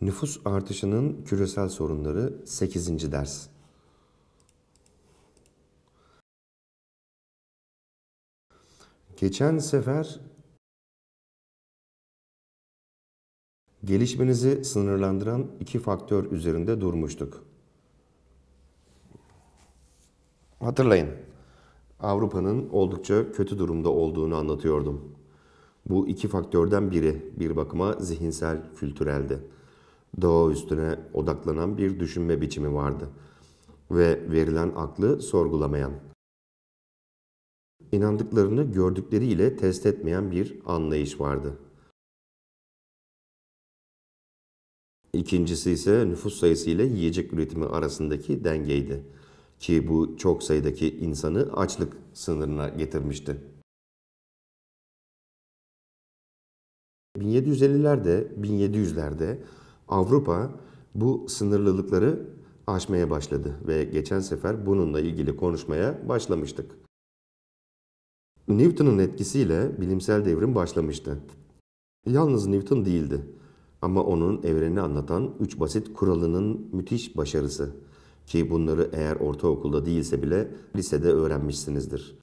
Nüfus artışının küresel sorunları 8. ders. Geçen sefer gelişmenizi sınırlandıran iki faktör üzerinde durmuştuk. Hatırlayın. Avrupa'nın oldukça kötü durumda olduğunu anlatıyordum. Bu iki faktörden biri bir bakıma zihinsel kültüreldi doğa üstüne odaklanan bir düşünme biçimi vardı ve verilen aklı sorgulamayan, inandıklarını gördükleriyle test etmeyen bir anlayış vardı. İkincisi ise nüfus sayısı ile yiyecek üretimi arasındaki dengeydi ki bu çok sayıdaki insanı açlık sınırına getirmişti. 1750'lerde, 1700'lerde Avrupa bu sınırlılıkları aşmaya başladı ve geçen sefer bununla ilgili konuşmaya başlamıştık. Newton'un etkisiyle bilimsel devrim başlamıştı. Yalnız Newton değildi ama onun evreni anlatan üç basit kuralının müthiş başarısı ki bunları eğer ortaokulda değilse bile lisede öğrenmişsinizdir.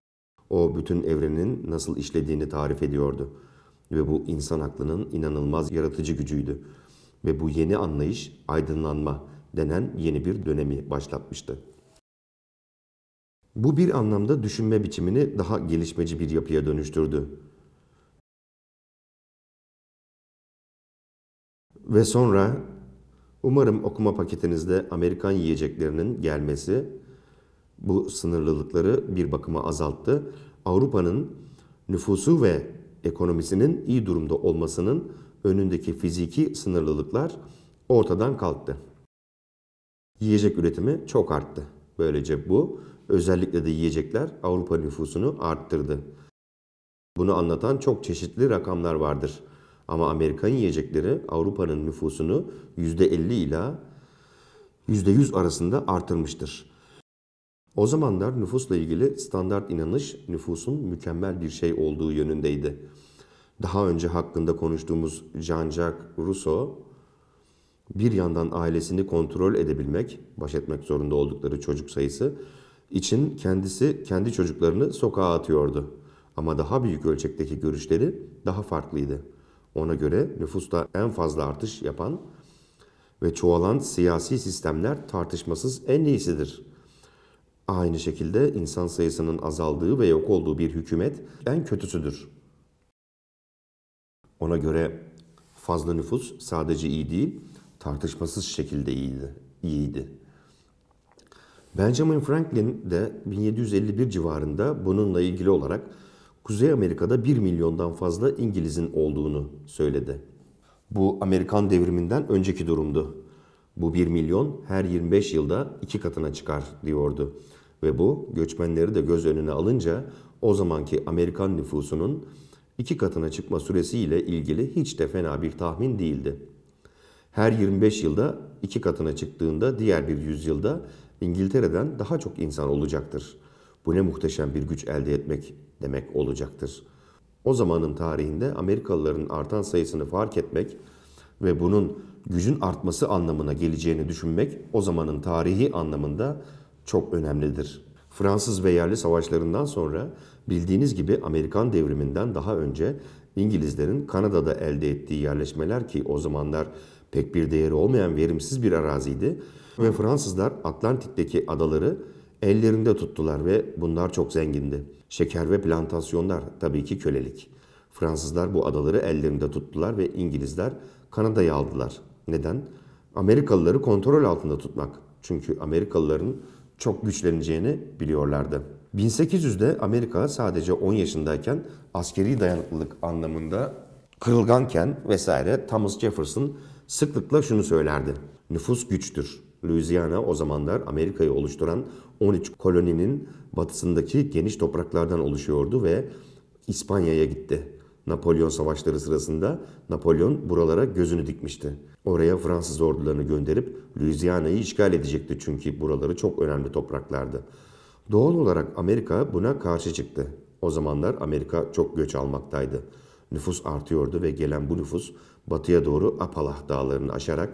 O bütün evrenin nasıl işlediğini tarif ediyordu ve bu insan aklının inanılmaz yaratıcı gücüydü ve bu yeni anlayış aydınlanma denen yeni bir dönemi başlatmıştı. Bu bir anlamda düşünme biçimini daha gelişmeci bir yapıya dönüştürdü. Ve sonra umarım okuma paketinizde Amerikan yiyeceklerinin gelmesi bu sınırlılıkları bir bakıma azalttı. Avrupa'nın nüfusu ve ekonomisinin iyi durumda olmasının önündeki fiziki sınırlılıklar ortadan kalktı. Yiyecek üretimi çok arttı. Böylece bu özellikle de yiyecekler Avrupa nüfusunu arttırdı. Bunu anlatan çok çeşitli rakamlar vardır. Ama Amerikan yiyecekleri Avrupa'nın nüfusunu %50 ila %100 arasında artırmıştır. O zamanlar nüfusla ilgili standart inanış nüfusun mükemmel bir şey olduğu yönündeydi daha önce hakkında konuştuğumuz Jean-Jacques Rousseau bir yandan ailesini kontrol edebilmek, baş etmek zorunda oldukları çocuk sayısı için kendisi kendi çocuklarını sokağa atıyordu. Ama daha büyük ölçekteki görüşleri daha farklıydı. Ona göre nüfusta en fazla artış yapan ve çoğalan siyasi sistemler tartışmasız en iyisidir. Aynı şekilde insan sayısının azaldığı ve yok olduğu bir hükümet en kötüsüdür. Ona göre fazla nüfus sadece iyi değil, tartışmasız şekilde iyiydi. iyiydi. Benjamin Franklin de 1751 civarında bununla ilgili olarak Kuzey Amerika'da 1 milyondan fazla İngiliz'in olduğunu söyledi. Bu Amerikan devriminden önceki durumdu. Bu 1 milyon her 25 yılda iki katına çıkar diyordu. Ve bu göçmenleri de göz önüne alınca o zamanki Amerikan nüfusunun iki katına çıkma süresiyle ilgili hiç de fena bir tahmin değildi. Her 25 yılda iki katına çıktığında diğer bir yüzyılda İngiltere'den daha çok insan olacaktır. Bu ne muhteşem bir güç elde etmek demek olacaktır. O zamanın tarihinde Amerikalıların artan sayısını fark etmek ve bunun gücün artması anlamına geleceğini düşünmek o zamanın tarihi anlamında çok önemlidir. Fransız ve yerli savaşlarından sonra Bildiğiniz gibi Amerikan devriminden daha önce İngilizlerin Kanada'da elde ettiği yerleşmeler ki o zamanlar pek bir değeri olmayan verimsiz bir araziydi ve Fransızlar Atlantik'teki adaları ellerinde tuttular ve bunlar çok zengindi. Şeker ve plantasyonlar tabii ki kölelik. Fransızlar bu adaları ellerinde tuttular ve İngilizler Kanada'yı aldılar. Neden? Amerikalıları kontrol altında tutmak. Çünkü Amerikalıların çok güçleneceğini biliyorlardı. 1800'de Amerika sadece 10 yaşındayken askeri dayanıklılık anlamında kırılganken vesaire Thomas Jefferson sıklıkla şunu söylerdi. Nüfus güçtür. Louisiana o zamanlar Amerika'yı oluşturan 13 koloninin batısındaki geniş topraklardan oluşuyordu ve İspanya'ya gitti. Napolyon savaşları sırasında Napolyon buralara gözünü dikmişti. Oraya Fransız ordularını gönderip Louisiana'yı işgal edecekti çünkü buraları çok önemli topraklardı. Doğal olarak Amerika buna karşı çıktı. O zamanlar Amerika çok göç almaktaydı. Nüfus artıyordu ve gelen bu nüfus batıya doğru Apalah dağlarını aşarak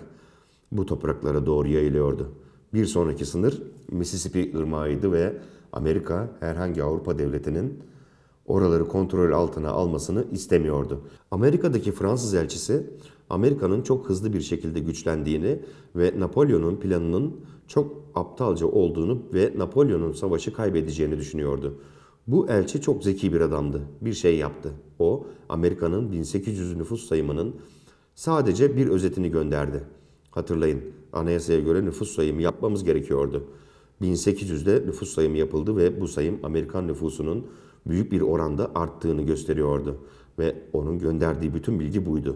bu topraklara doğru yayılıyordu. Bir sonraki sınır Mississippi ırmağıydı ve Amerika herhangi Avrupa devletinin oraları kontrol altına almasını istemiyordu. Amerika'daki Fransız elçisi Amerika'nın çok hızlı bir şekilde güçlendiğini ve Napolyon'un planının çok aptalca olduğunu ve Napolyon'un savaşı kaybedeceğini düşünüyordu. Bu elçi çok zeki bir adamdı. Bir şey yaptı. O Amerika'nın 1800 nüfus sayımının sadece bir özetini gönderdi. Hatırlayın anayasaya göre nüfus sayımı yapmamız gerekiyordu. 1800'de nüfus sayımı yapıldı ve bu sayım Amerikan nüfusunun büyük bir oranda arttığını gösteriyordu ve onun gönderdiği bütün bilgi buydu.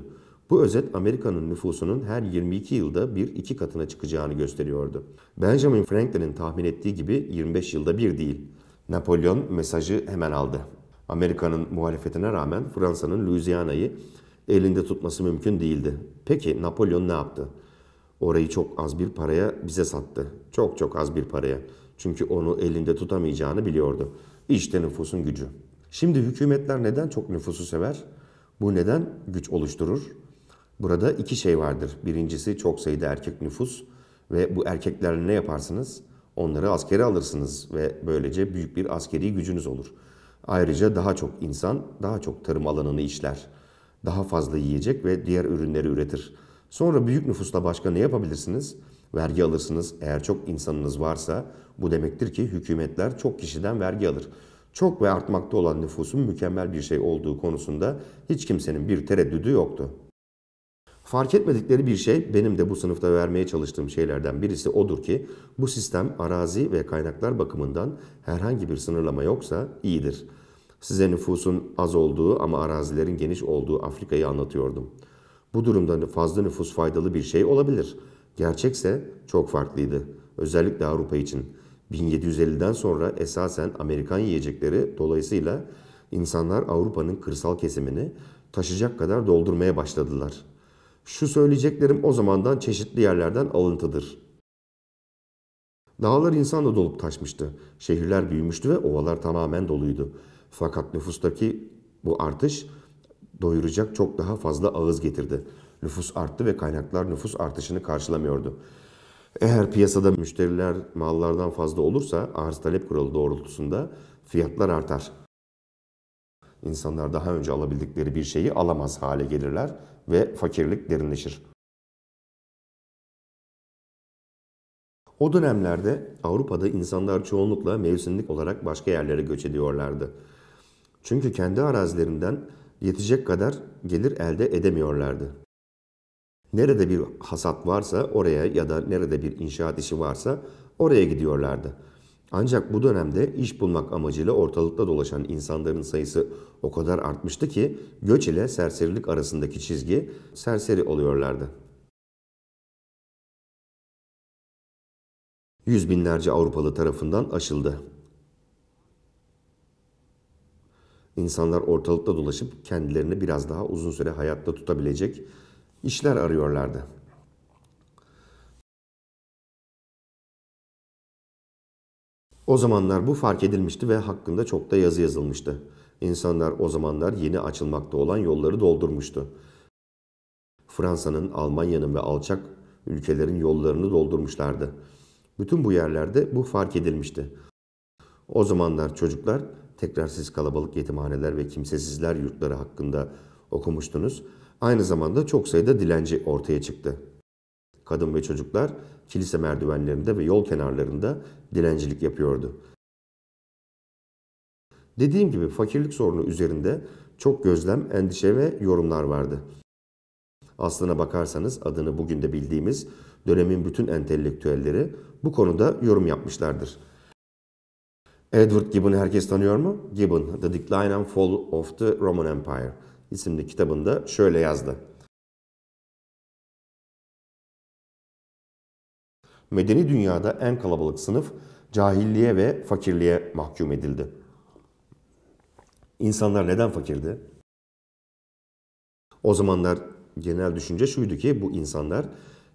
Bu özet Amerika'nın nüfusunun her 22 yılda bir iki katına çıkacağını gösteriyordu. Benjamin Franklin'in tahmin ettiği gibi 25 yılda bir değil. Napolyon mesajı hemen aldı. Amerika'nın muhalefetine rağmen Fransa'nın Louisiana'yı elinde tutması mümkün değildi. Peki Napolyon ne yaptı? Orayı çok az bir paraya bize sattı. Çok çok az bir paraya. Çünkü onu elinde tutamayacağını biliyordu. İşte nüfusun gücü. Şimdi hükümetler neden çok nüfusu sever? Bu neden güç oluşturur? Burada iki şey vardır. Birincisi çok sayıda erkek nüfus ve bu erkeklerle ne yaparsınız? Onları askere alırsınız ve böylece büyük bir askeri gücünüz olur. Ayrıca daha çok insan daha çok tarım alanını işler. Daha fazla yiyecek ve diğer ürünleri üretir. Sonra büyük nüfusla başka ne yapabilirsiniz? Vergi alırsınız. Eğer çok insanınız varsa bu demektir ki hükümetler çok kişiden vergi alır. Çok ve artmakta olan nüfusun mükemmel bir şey olduğu konusunda hiç kimsenin bir tereddüdü yoktu. Fark etmedikleri bir şey benim de bu sınıfta vermeye çalıştığım şeylerden birisi odur ki bu sistem arazi ve kaynaklar bakımından herhangi bir sınırlama yoksa iyidir. Size nüfusun az olduğu ama arazilerin geniş olduğu Afrika'yı anlatıyordum. Bu durumda fazla nüfus faydalı bir şey olabilir. Gerçekse çok farklıydı. Özellikle Avrupa için. 1750'den sonra esasen Amerikan yiyecekleri dolayısıyla insanlar Avrupa'nın kırsal kesimini taşıyacak kadar doldurmaya başladılar.'' Şu söyleyeceklerim o zamandan çeşitli yerlerden alıntıdır. Dağlar insanla dolup taşmıştı. Şehirler büyümüştü ve ovalar tamamen doluydu. Fakat nüfustaki bu artış doyuracak çok daha fazla ağız getirdi. Nüfus arttı ve kaynaklar nüfus artışını karşılamıyordu. Eğer piyasada müşteriler mallardan fazla olursa arz talep kuralı doğrultusunda fiyatlar artar. İnsanlar daha önce alabildikleri bir şeyi alamaz hale gelirler ve fakirlik derinleşir. O dönemlerde Avrupa'da insanlar çoğunlukla mevsimlik olarak başka yerlere göç ediyorlardı. Çünkü kendi arazilerinden yetecek kadar gelir elde edemiyorlardı. Nerede bir hasat varsa oraya ya da nerede bir inşaat işi varsa oraya gidiyorlardı. Ancak bu dönemde iş bulmak amacıyla ortalıkta dolaşan insanların sayısı o kadar artmıştı ki göç ile serserilik arasındaki çizgi serseri oluyorlardı. Yüz binlerce Avrupalı tarafından aşıldı. İnsanlar ortalıkta dolaşıp kendilerini biraz daha uzun süre hayatta tutabilecek işler arıyorlardı. O zamanlar bu fark edilmişti ve hakkında çok da yazı yazılmıştı. İnsanlar o zamanlar yeni açılmakta olan yolları doldurmuştu. Fransa'nın, Almanya'nın ve alçak ülkelerin yollarını doldurmuşlardı. Bütün bu yerlerde bu fark edilmişti. O zamanlar çocuklar tekrarsız kalabalık yetimhaneler ve kimsesizler yurtları hakkında okumuştunuz. Aynı zamanda çok sayıda dilenci ortaya çıktı. Kadın ve çocuklar kilise merdivenlerinde ve yol kenarlarında dilencilik yapıyordu. Dediğim gibi fakirlik sorunu üzerinde çok gözlem, endişe ve yorumlar vardı. Aslına bakarsanız adını bugün de bildiğimiz dönemin bütün entelektüelleri bu konuda yorum yapmışlardır. Edward Gibbon'u herkes tanıyor mu? Gibbon, The Decline and Fall of the Roman Empire isimli kitabında şöyle yazdı. medeni dünyada en kalabalık sınıf cahilliğe ve fakirliğe mahkum edildi. İnsanlar neden fakirdi? O zamanlar genel düşünce şuydu ki bu insanlar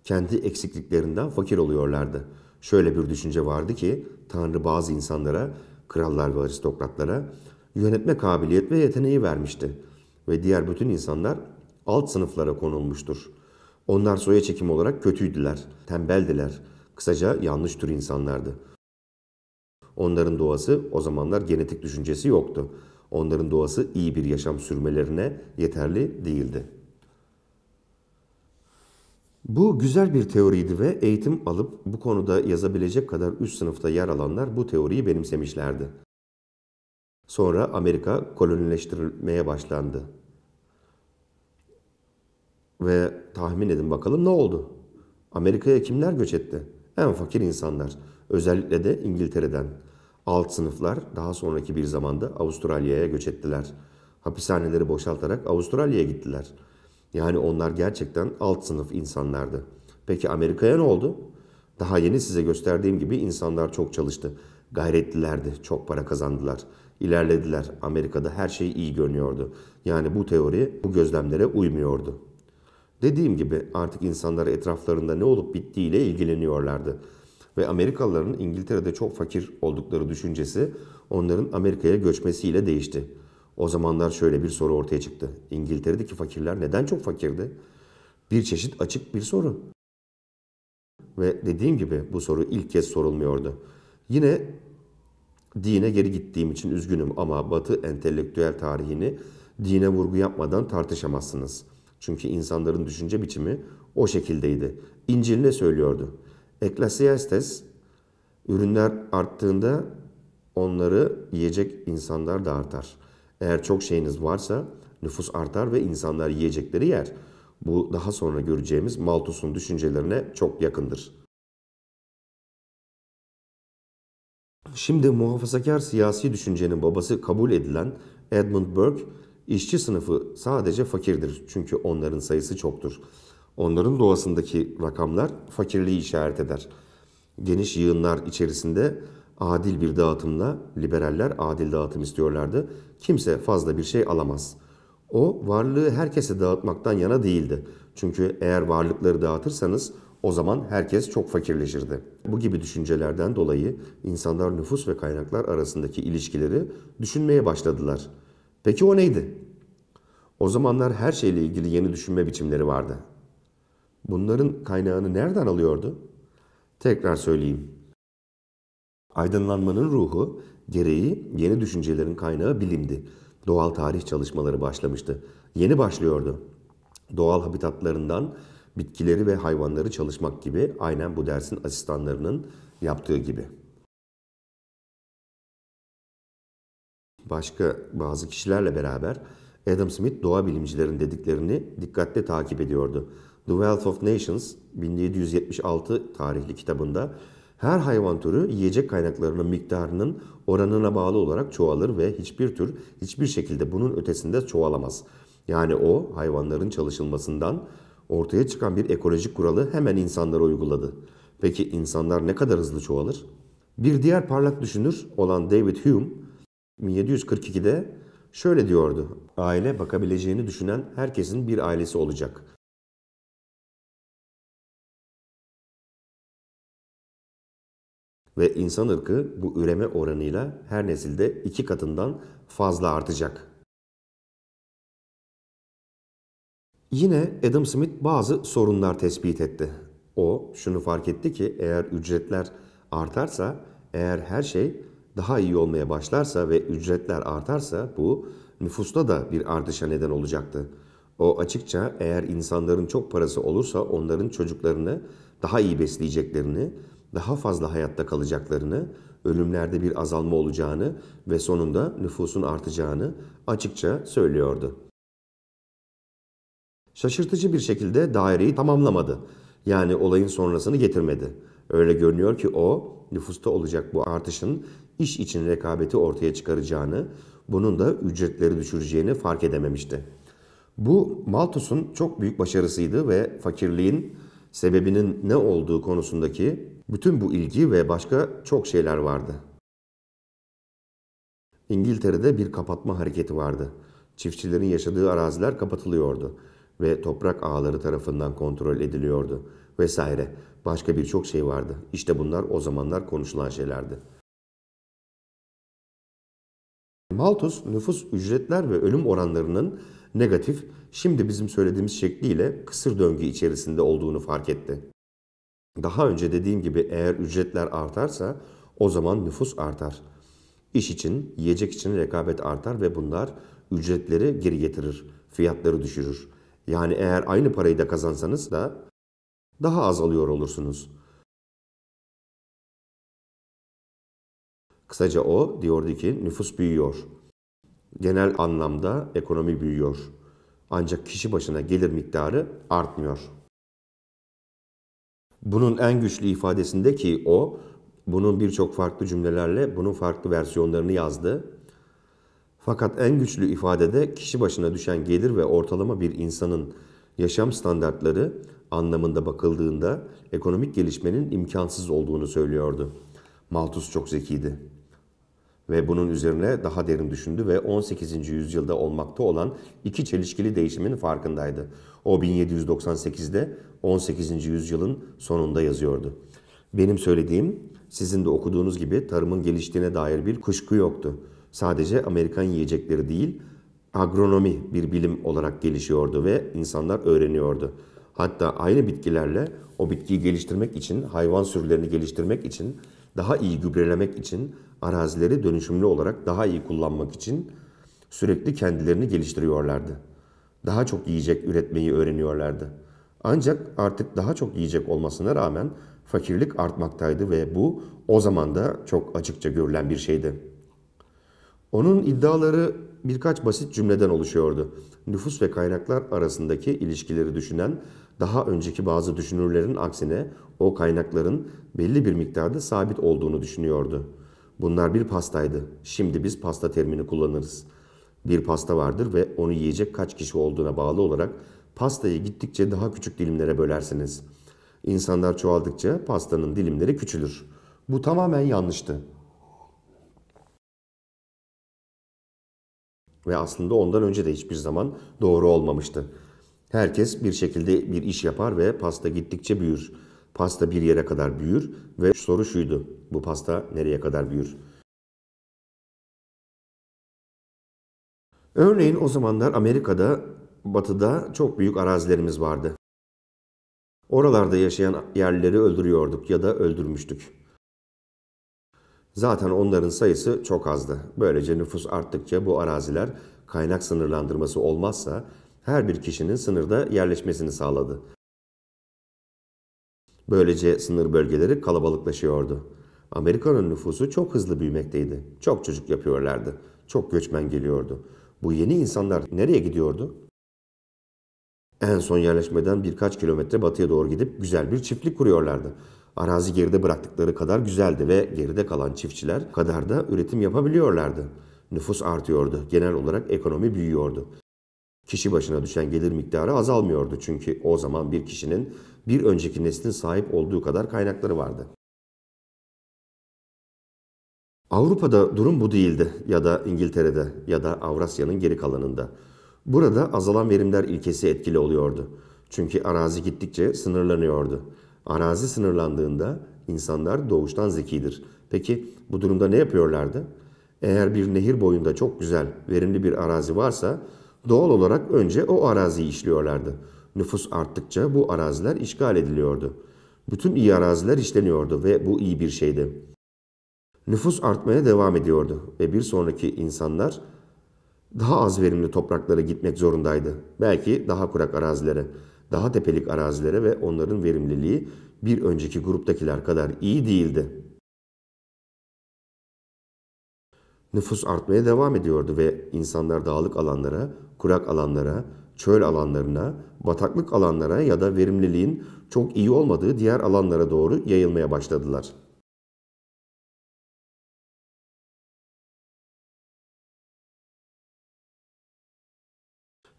kendi eksikliklerinden fakir oluyorlardı. Şöyle bir düşünce vardı ki Tanrı bazı insanlara, krallar ve aristokratlara yönetme kabiliyet ve yeteneği vermişti ve diğer bütün insanlar alt sınıflara konulmuştur. Onlar soya çekim olarak kötüydüler, tembeldiler, Kısaca yanlış tür insanlardı. Onların doğası o zamanlar genetik düşüncesi yoktu. Onların doğası iyi bir yaşam sürmelerine yeterli değildi. Bu güzel bir teoriydi ve eğitim alıp bu konuda yazabilecek kadar üst sınıfta yer alanlar bu teoriyi benimsemişlerdi. Sonra Amerika kolonileştirilmeye başlandı. Ve tahmin edin bakalım ne oldu? Amerika'ya kimler göç etti? en fakir insanlar. Özellikle de İngiltere'den. Alt sınıflar daha sonraki bir zamanda Avustralya'ya göç ettiler. Hapishaneleri boşaltarak Avustralya'ya gittiler. Yani onlar gerçekten alt sınıf insanlardı. Peki Amerika'ya ne oldu? Daha yeni size gösterdiğim gibi insanlar çok çalıştı. Gayretlilerdi, çok para kazandılar. İlerlediler. Amerika'da her şey iyi görünüyordu. Yani bu teori bu gözlemlere uymuyordu. Dediğim gibi artık insanlar etraflarında ne olup bittiğiyle ilgileniyorlardı. Ve Amerikalıların İngiltere'de çok fakir oldukları düşüncesi onların Amerika'ya göçmesiyle değişti. O zamanlar şöyle bir soru ortaya çıktı. İngiltere'deki fakirler neden çok fakirdi? Bir çeşit açık bir soru. Ve dediğim gibi bu soru ilk kez sorulmuyordu. Yine dine geri gittiğim için üzgünüm ama Batı entelektüel tarihini dine vurgu yapmadan tartışamazsınız.'' Çünkü insanların düşünce biçimi o şekildeydi. İncil ne söylüyordu? Eklesiastes ürünler arttığında onları yiyecek insanlar da artar. Eğer çok şeyiniz varsa nüfus artar ve insanlar yiyecekleri yer. Bu daha sonra göreceğimiz Malthus'un düşüncelerine çok yakındır. Şimdi muhafazakar siyasi düşüncenin babası kabul edilen Edmund Burke İşçi sınıfı sadece fakirdir çünkü onların sayısı çoktur. Onların doğasındaki rakamlar fakirliği işaret eder. Geniş yığınlar içerisinde adil bir dağıtımla liberaller adil dağıtım istiyorlardı. Kimse fazla bir şey alamaz. O varlığı herkese dağıtmaktan yana değildi. Çünkü eğer varlıkları dağıtırsanız o zaman herkes çok fakirleşirdi. Bu gibi düşüncelerden dolayı insanlar nüfus ve kaynaklar arasındaki ilişkileri düşünmeye başladılar. Peki o neydi? O zamanlar her şeyle ilgili yeni düşünme biçimleri vardı. Bunların kaynağını nereden alıyordu? Tekrar söyleyeyim. Aydınlanmanın ruhu, gereği yeni düşüncelerin kaynağı bilimdi. Doğal tarih çalışmaları başlamıştı. Yeni başlıyordu. Doğal habitatlarından bitkileri ve hayvanları çalışmak gibi aynen bu dersin asistanlarının yaptığı gibi.'' başka bazı kişilerle beraber Adam Smith doğa bilimcilerin dediklerini dikkatle takip ediyordu. The Wealth of Nations 1776 tarihli kitabında her hayvan türü yiyecek kaynaklarının miktarının oranına bağlı olarak çoğalır ve hiçbir tür hiçbir şekilde bunun ötesinde çoğalamaz. Yani o hayvanların çalışılmasından ortaya çıkan bir ekolojik kuralı hemen insanlara uyguladı. Peki insanlar ne kadar hızlı çoğalır? Bir diğer parlak düşünür olan David Hume 1742'de şöyle diyordu. Aile bakabileceğini düşünen herkesin bir ailesi olacak. Ve insan ırkı bu üreme oranıyla her nesilde iki katından fazla artacak. Yine Adam Smith bazı sorunlar tespit etti. O şunu fark etti ki eğer ücretler artarsa, eğer her şey daha iyi olmaya başlarsa ve ücretler artarsa bu nüfusta da bir artışa neden olacaktı. O açıkça eğer insanların çok parası olursa onların çocuklarını daha iyi besleyeceklerini, daha fazla hayatta kalacaklarını, ölümlerde bir azalma olacağını ve sonunda nüfusun artacağını açıkça söylüyordu. Şaşırtıcı bir şekilde daireyi tamamlamadı. Yani olayın sonrasını getirmedi. Öyle görünüyor ki o nüfusta olacak bu artışın iş için rekabeti ortaya çıkaracağını, bunun da ücretleri düşüreceğini fark edememişti. Bu Malthus'un çok büyük başarısıydı ve fakirliğin sebebinin ne olduğu konusundaki bütün bu ilgi ve başka çok şeyler vardı. İngiltere'de bir kapatma hareketi vardı. Çiftçilerin yaşadığı araziler kapatılıyordu ve toprak ağları tarafından kontrol ediliyordu vesaire. Başka birçok şey vardı. İşte bunlar o zamanlar konuşulan şeylerdi. Malthus nüfus ücretler ve ölüm oranlarının negatif, şimdi bizim söylediğimiz şekliyle kısır döngü içerisinde olduğunu fark etti. Daha önce dediğim gibi eğer ücretler artarsa o zaman nüfus artar. İş için, yiyecek için rekabet artar ve bunlar ücretleri geri getirir, fiyatları düşürür. Yani eğer aynı parayı da kazansanız da daha az alıyor olursunuz. Kısaca o diyordu ki nüfus büyüyor. Genel anlamda ekonomi büyüyor. Ancak kişi başına gelir miktarı artmıyor. Bunun en güçlü ifadesinde ki o bunun birçok farklı cümlelerle bunun farklı versiyonlarını yazdı. Fakat en güçlü ifadede kişi başına düşen gelir ve ortalama bir insanın yaşam standartları anlamında bakıldığında ekonomik gelişmenin imkansız olduğunu söylüyordu. Malthus çok zekiydi ve bunun üzerine daha derin düşündü ve 18. yüzyılda olmakta olan iki çelişkili değişimin farkındaydı. O 1798'de 18. yüzyılın sonunda yazıyordu. Benim söylediğim sizin de okuduğunuz gibi tarımın geliştiğine dair bir kuşku yoktu. Sadece Amerikan yiyecekleri değil, agronomi bir bilim olarak gelişiyordu ve insanlar öğreniyordu. Hatta aynı bitkilerle o bitkiyi geliştirmek için, hayvan sürülerini geliştirmek için daha iyi gübrelemek için, arazileri dönüşümlü olarak daha iyi kullanmak için sürekli kendilerini geliştiriyorlardı. Daha çok yiyecek üretmeyi öğreniyorlardı. Ancak artık daha çok yiyecek olmasına rağmen fakirlik artmaktaydı ve bu o zaman da çok açıkça görülen bir şeydi. Onun iddiaları birkaç basit cümleden oluşuyordu. Nüfus ve kaynaklar arasındaki ilişkileri düşünen, daha önceki bazı düşünürlerin aksine o kaynakların belli bir miktarda sabit olduğunu düşünüyordu. Bunlar bir pastaydı. Şimdi biz pasta terimini kullanırız. Bir pasta vardır ve onu yiyecek kaç kişi olduğuna bağlı olarak pastayı gittikçe daha küçük dilimlere bölersiniz. İnsanlar çoğaldıkça pastanın dilimleri küçülür. Bu tamamen yanlıştı. Ve aslında ondan önce de hiçbir zaman doğru olmamıştı. Herkes bir şekilde bir iş yapar ve pasta gittikçe büyür. Pasta bir yere kadar büyür ve soru şuydu. Bu pasta nereye kadar büyür? Örneğin o zamanlar Amerika'da, batıda çok büyük arazilerimiz vardı. Oralarda yaşayan yerleri öldürüyorduk ya da öldürmüştük. Zaten onların sayısı çok azdı. Böylece nüfus arttıkça bu araziler kaynak sınırlandırması olmazsa her bir kişinin sınırda yerleşmesini sağladı. Böylece sınır bölgeleri kalabalıklaşıyordu. Amerika'nın nüfusu çok hızlı büyümekteydi. Çok çocuk yapıyorlardı. Çok göçmen geliyordu. Bu yeni insanlar nereye gidiyordu? En son yerleşmeden birkaç kilometre batıya doğru gidip güzel bir çiftlik kuruyorlardı. Arazi geride bıraktıkları kadar güzeldi ve geride kalan çiftçiler kadar da üretim yapabiliyorlardı. Nüfus artıyordu. Genel olarak ekonomi büyüyordu. Kişi başına düşen gelir miktarı azalmıyordu çünkü o zaman bir kişinin bir önceki neslin sahip olduğu kadar kaynakları vardı. Avrupa'da durum bu değildi ya da İngiltere'de ya da Avrasya'nın geri kalanında. Burada azalan verimler ilkesi etkili oluyordu. Çünkü arazi gittikçe sınırlanıyordu. Arazi sınırlandığında insanlar doğuştan zekidir. Peki bu durumda ne yapıyorlardı? Eğer bir nehir boyunda çok güzel, verimli bir arazi varsa doğal olarak önce o araziyi işliyorlardı. Nüfus arttıkça bu araziler işgal ediliyordu. Bütün iyi araziler işleniyordu ve bu iyi bir şeydi. Nüfus artmaya devam ediyordu ve bir sonraki insanlar daha az verimli topraklara gitmek zorundaydı. Belki daha kurak arazilere, daha tepelik arazilere ve onların verimliliği bir önceki gruptakiler kadar iyi değildi. Nüfus artmaya devam ediyordu ve insanlar dağlık alanlara, kurak alanlara, çöl alanlarına bataklık alanlara ya da verimliliğin çok iyi olmadığı diğer alanlara doğru yayılmaya başladılar.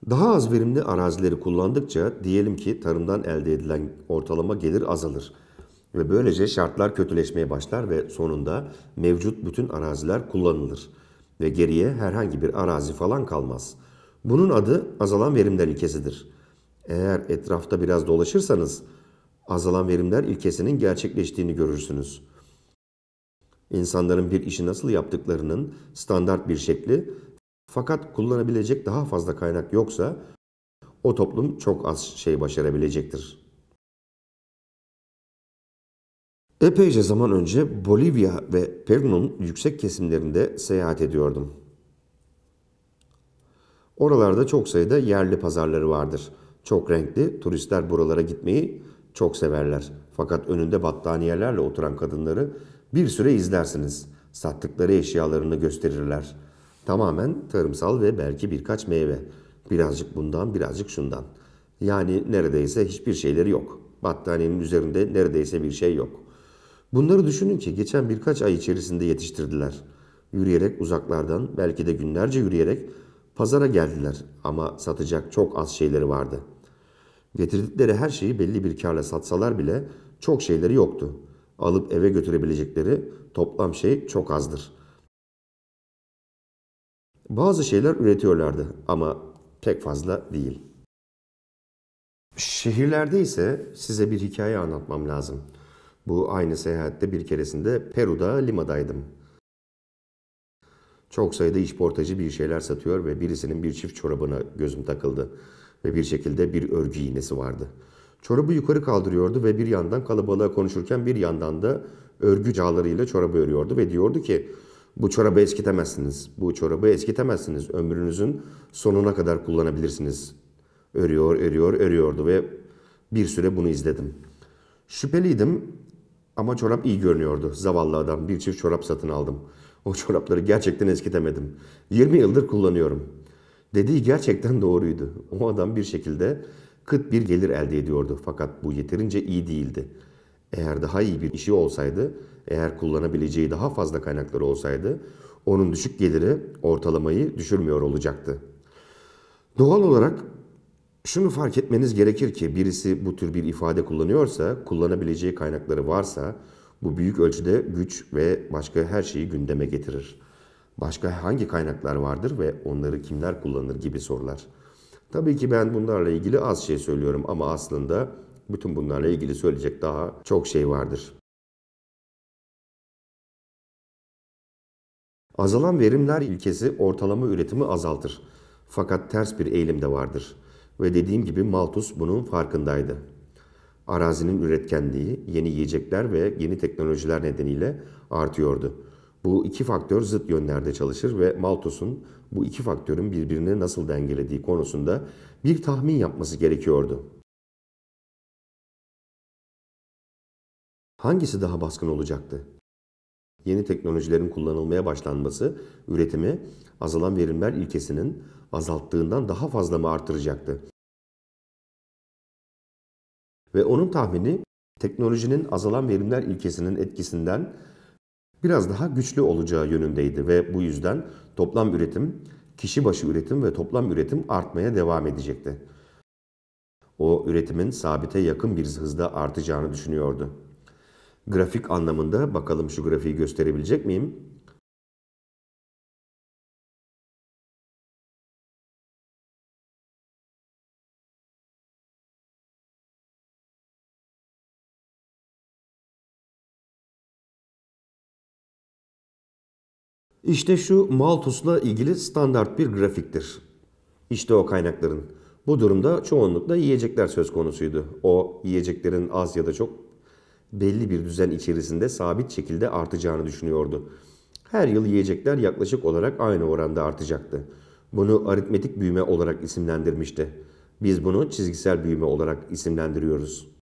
Daha az verimli arazileri kullandıkça diyelim ki tarımdan elde edilen ortalama gelir azalır ve böylece şartlar kötüleşmeye başlar ve sonunda mevcut bütün araziler kullanılır ve geriye herhangi bir arazi falan kalmaz. Bunun adı azalan verimler ilkesidir. Eğer etrafta biraz dolaşırsanız azalan verimler ilkesinin gerçekleştiğini görürsünüz. İnsanların bir işi nasıl yaptıklarının standart bir şekli fakat kullanabilecek daha fazla kaynak yoksa o toplum çok az şey başarabilecektir. Epeyce zaman önce Bolivya ve Peru'nun yüksek kesimlerinde seyahat ediyordum. Oralarda çok sayıda yerli pazarları vardır.'' Çok renkli, turistler buralara gitmeyi çok severler. Fakat önünde battaniyelerle oturan kadınları bir süre izlersiniz. Sattıkları eşyalarını gösterirler. Tamamen tarımsal ve belki birkaç meyve. Birazcık bundan, birazcık şundan. Yani neredeyse hiçbir şeyleri yok. Battaniyenin üzerinde neredeyse bir şey yok. Bunları düşünün ki geçen birkaç ay içerisinde yetiştirdiler. Yürüyerek uzaklardan belki de günlerce yürüyerek pazara geldiler ama satacak çok az şeyleri vardı.'' Getirdikleri her şeyi belli bir karla satsalar bile çok şeyleri yoktu. Alıp eve götürebilecekleri toplam şey çok azdır. Bazı şeyler üretiyorlardı ama pek fazla değil. Şehirlerde ise size bir hikaye anlatmam lazım. Bu aynı seyahatte bir keresinde Peru'da Lima'daydım. Çok sayıda işportacı bir şeyler satıyor ve birisinin bir çift çorabına gözüm takıldı ve bir şekilde bir örgü iğnesi vardı. Çorabı yukarı kaldırıyordu ve bir yandan kalabalığa konuşurken bir yandan da örgü cağlarıyla çorabı örüyordu ve diyordu ki bu çorabı eskitemezsiniz, bu çorabı eskitemezsiniz, ömrünüzün sonuna kadar kullanabilirsiniz. Örüyor, örüyor, örüyordu ve bir süre bunu izledim. Şüpheliydim ama çorap iyi görünüyordu. Zavallı adam bir çift çorap satın aldım. O çorapları gerçekten eskitemedim. 20 yıldır kullanıyorum. Dediği gerçekten doğruydu. O adam bir şekilde kıt bir gelir elde ediyordu. Fakat bu yeterince iyi değildi. Eğer daha iyi bir işi olsaydı, eğer kullanabileceği daha fazla kaynakları olsaydı, onun düşük geliri ortalamayı düşürmüyor olacaktı. Doğal olarak şunu fark etmeniz gerekir ki birisi bu tür bir ifade kullanıyorsa, kullanabileceği kaynakları varsa bu büyük ölçüde güç ve başka her şeyi gündeme getirir. Başka hangi kaynaklar vardır ve onları kimler kullanır gibi sorular. Tabii ki ben bunlarla ilgili az şey söylüyorum ama aslında bütün bunlarla ilgili söyleyecek daha çok şey vardır. Azalan verimler ilkesi ortalama üretimi azaltır. Fakat ters bir eğilim de vardır. Ve dediğim gibi Malthus bunun farkındaydı. Arazinin üretkenliği yeni yiyecekler ve yeni teknolojiler nedeniyle artıyordu. Bu iki faktör zıt yönlerde çalışır ve maltosun bu iki faktörün birbirini nasıl dengelediği konusunda bir tahmin yapması gerekiyordu. Hangisi daha baskın olacaktı? Yeni teknolojilerin kullanılmaya başlanması üretimi azalan verimler ilkesinin azalttığından daha fazla mı artıracaktı? Ve onun tahmini teknolojinin azalan verimler ilkesinin etkisinden biraz daha güçlü olacağı yönündeydi ve bu yüzden toplam üretim, kişi başı üretim ve toplam üretim artmaya devam edecekti. O üretimin sabite yakın bir hızda artacağını düşünüyordu. Grafik anlamında bakalım şu grafiği gösterebilecek miyim? İşte şu Malthus'la ilgili standart bir grafiktir. İşte o kaynakların. Bu durumda çoğunlukla yiyecekler söz konusuydu. O yiyeceklerin az ya da çok belli bir düzen içerisinde sabit şekilde artacağını düşünüyordu. Her yıl yiyecekler yaklaşık olarak aynı oranda artacaktı. Bunu aritmetik büyüme olarak isimlendirmişti. Biz bunu çizgisel büyüme olarak isimlendiriyoruz.''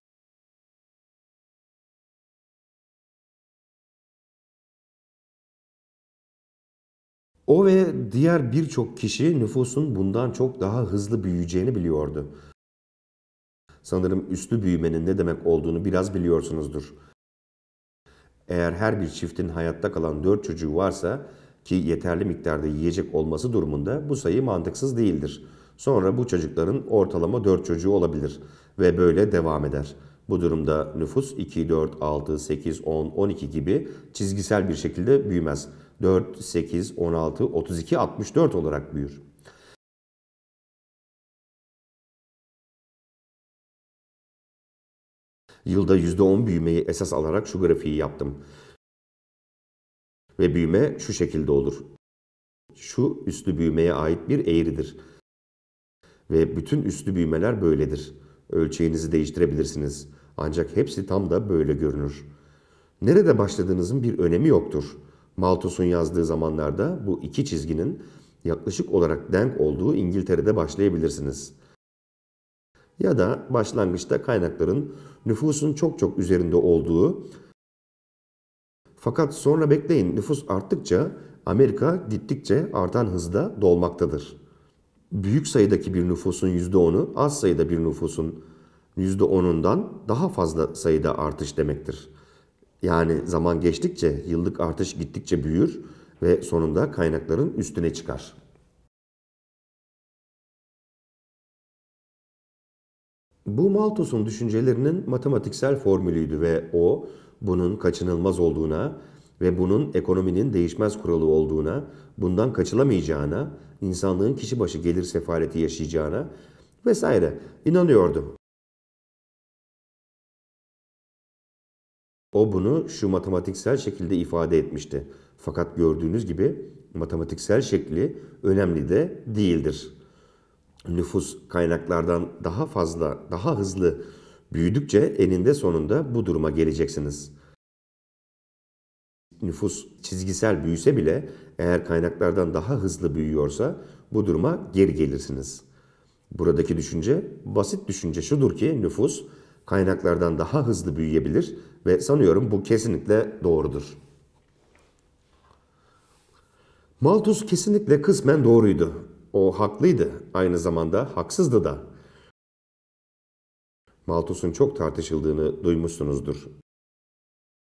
O ve diğer birçok kişi nüfusun bundan çok daha hızlı büyüyeceğini biliyordu. Sanırım üstü büyümenin ne demek olduğunu biraz biliyorsunuzdur. Eğer her bir çiftin hayatta kalan 4 çocuğu varsa ki yeterli miktarda yiyecek olması durumunda bu sayı mantıksız değildir. Sonra bu çocukların ortalama 4 çocuğu olabilir ve böyle devam eder. Bu durumda nüfus 2, 4, 6, 8, 10, 12 gibi çizgisel bir şekilde büyümez. 4, 8, 16, 32, 64 olarak büyür. Yılda %10 büyümeyi esas alarak şu grafiği yaptım. Ve büyüme şu şekilde olur. Şu üslü büyümeye ait bir eğridir. Ve bütün üslü büyümeler böyledir. Ölçeğinizi değiştirebilirsiniz. Ancak hepsi tam da böyle görünür. Nerede başladığınızın bir önemi yoktur. Malthus'un yazdığı zamanlarda bu iki çizginin yaklaşık olarak denk olduğu İngiltere'de başlayabilirsiniz. Ya da başlangıçta kaynakların nüfusun çok çok üzerinde olduğu fakat sonra bekleyin nüfus arttıkça Amerika gittikçe artan hızda dolmaktadır. Büyük sayıdaki bir nüfusun %10'u az sayıda bir nüfusun %10'undan daha fazla sayıda artış demektir. Yani zaman geçtikçe yıllık artış gittikçe büyür ve sonunda kaynakların üstüne çıkar. Bu Malthus'un düşüncelerinin matematiksel formülüydü ve o bunun kaçınılmaz olduğuna ve bunun ekonominin değişmez kuralı olduğuna, bundan kaçılamayacağına, insanlığın kişi başı gelir sefaleti yaşayacağına vesaire inanıyordu. O bunu şu matematiksel şekilde ifade etmişti. Fakat gördüğünüz gibi matematiksel şekli önemli de değildir. Nüfus kaynaklardan daha fazla, daha hızlı büyüdükçe eninde sonunda bu duruma geleceksiniz. Nüfus çizgisel büyüse bile eğer kaynaklardan daha hızlı büyüyorsa bu duruma geri gelirsiniz. Buradaki düşünce basit düşünce şudur ki nüfus kaynaklardan daha hızlı büyüyebilir ve sanıyorum bu kesinlikle doğrudur. Malthus kesinlikle kısmen doğruydu. O haklıydı, aynı zamanda haksızdı da. Malthus'un çok tartışıldığını duymuşsunuzdur.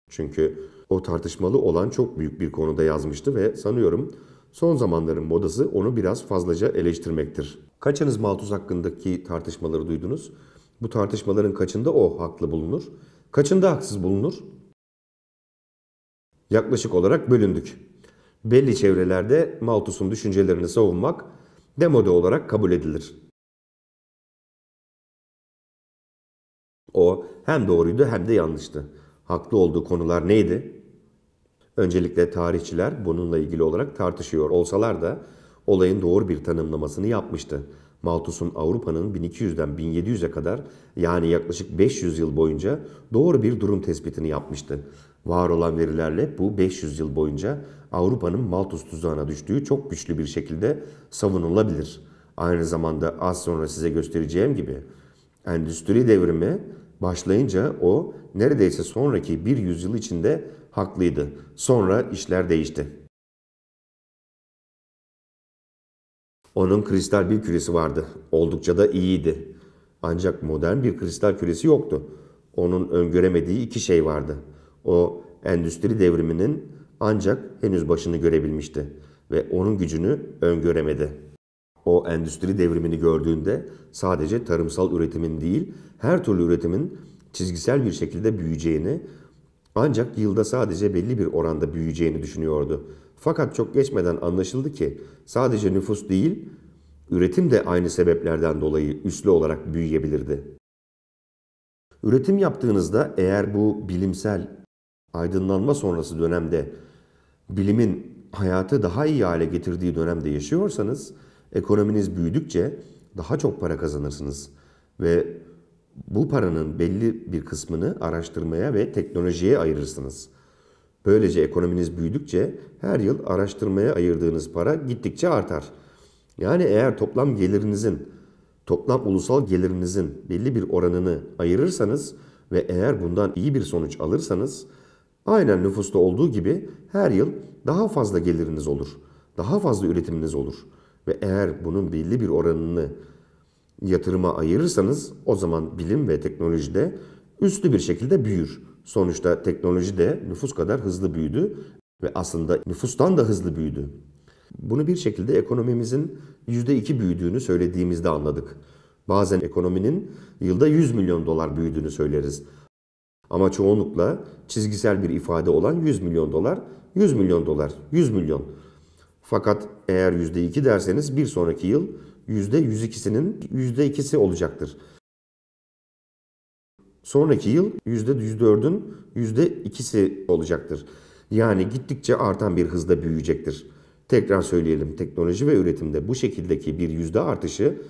Çünkü o tartışmalı olan çok büyük bir konuda yazmıştı ve sanıyorum son zamanların modası onu biraz fazlaca eleştirmektir. Kaçınız Malthus hakkındaki tartışmaları duydunuz? Bu tartışmaların kaçında o haklı bulunur? Kaçında haksız bulunur? Yaklaşık olarak bölündük. Belli çevrelerde Malthus'un düşüncelerini savunmak demode olarak kabul edilir. O hem doğruydu hem de yanlıştı. Haklı olduğu konular neydi? Öncelikle tarihçiler bununla ilgili olarak tartışıyor olsalar da olayın doğru bir tanımlamasını yapmıştı. Malthus'un Avrupa'nın 1200'den 1700'e kadar yani yaklaşık 500 yıl boyunca doğru bir durum tespitini yapmıştı. Var olan verilerle bu 500 yıl boyunca Avrupa'nın Malthus tuzağına düştüğü çok güçlü bir şekilde savunulabilir. Aynı zamanda az sonra size göstereceğim gibi endüstri devrimi başlayınca o neredeyse sonraki bir yüzyıl içinde haklıydı. Sonra işler değişti. Onun kristal bir küresi vardı. Oldukça da iyiydi. Ancak modern bir kristal küresi yoktu. Onun öngöremediği iki şey vardı. O endüstri devriminin ancak henüz başını görebilmişti ve onun gücünü öngöremedi. O endüstri devrimini gördüğünde sadece tarımsal üretimin değil, her türlü üretimin çizgisel bir şekilde büyüyeceğini, ancak yılda sadece belli bir oranda büyüyeceğini düşünüyordu fakat çok geçmeden anlaşıldı ki sadece nüfus değil, üretim de aynı sebeplerden dolayı üslü olarak büyüyebilirdi. Üretim yaptığınızda eğer bu bilimsel aydınlanma sonrası dönemde bilimin hayatı daha iyi hale getirdiği dönemde yaşıyorsanız ekonominiz büyüdükçe daha çok para kazanırsınız ve bu paranın belli bir kısmını araştırmaya ve teknolojiye ayırırsınız. Böylece ekonominiz büyüdükçe her yıl araştırmaya ayırdığınız para gittikçe artar. Yani eğer toplam gelirinizin, toplam ulusal gelirinizin belli bir oranını ayırırsanız ve eğer bundan iyi bir sonuç alırsanız aynen nüfusta olduğu gibi her yıl daha fazla geliriniz olur. Daha fazla üretiminiz olur. Ve eğer bunun belli bir oranını yatırıma ayırırsanız o zaman bilim ve teknolojide üstü bir şekilde büyür. Sonuçta teknoloji de nüfus kadar hızlı büyüdü ve aslında nüfustan da hızlı büyüdü. Bunu bir şekilde ekonomimizin %2 büyüdüğünü söylediğimizde anladık. Bazen ekonominin yılda 100 milyon dolar büyüdüğünü söyleriz. Ama çoğunlukla çizgisel bir ifade olan 100 milyon dolar, 100 milyon dolar, 100 milyon. Fakat eğer %2 derseniz bir sonraki yıl %102'sinin %2'si olacaktır. Sonraki yıl %104'ün %2'si olacaktır. Yani gittikçe artan bir hızda büyüyecektir. Tekrar söyleyelim teknoloji ve üretimde bu şekildeki bir yüzde artışı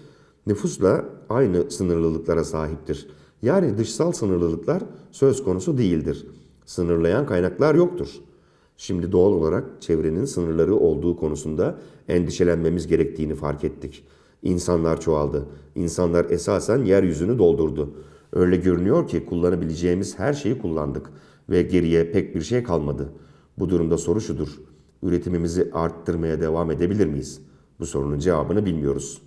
nüfusla aynı sınırlılıklara sahiptir. Yani dışsal sınırlılıklar söz konusu değildir. Sınırlayan kaynaklar yoktur. Şimdi doğal olarak çevrenin sınırları olduğu konusunda endişelenmemiz gerektiğini fark ettik. İnsanlar çoğaldı. İnsanlar esasen yeryüzünü doldurdu. Öyle görünüyor ki kullanabileceğimiz her şeyi kullandık ve geriye pek bir şey kalmadı. Bu durumda soru şudur. Üretimimizi arttırmaya devam edebilir miyiz? Bu sorunun cevabını bilmiyoruz.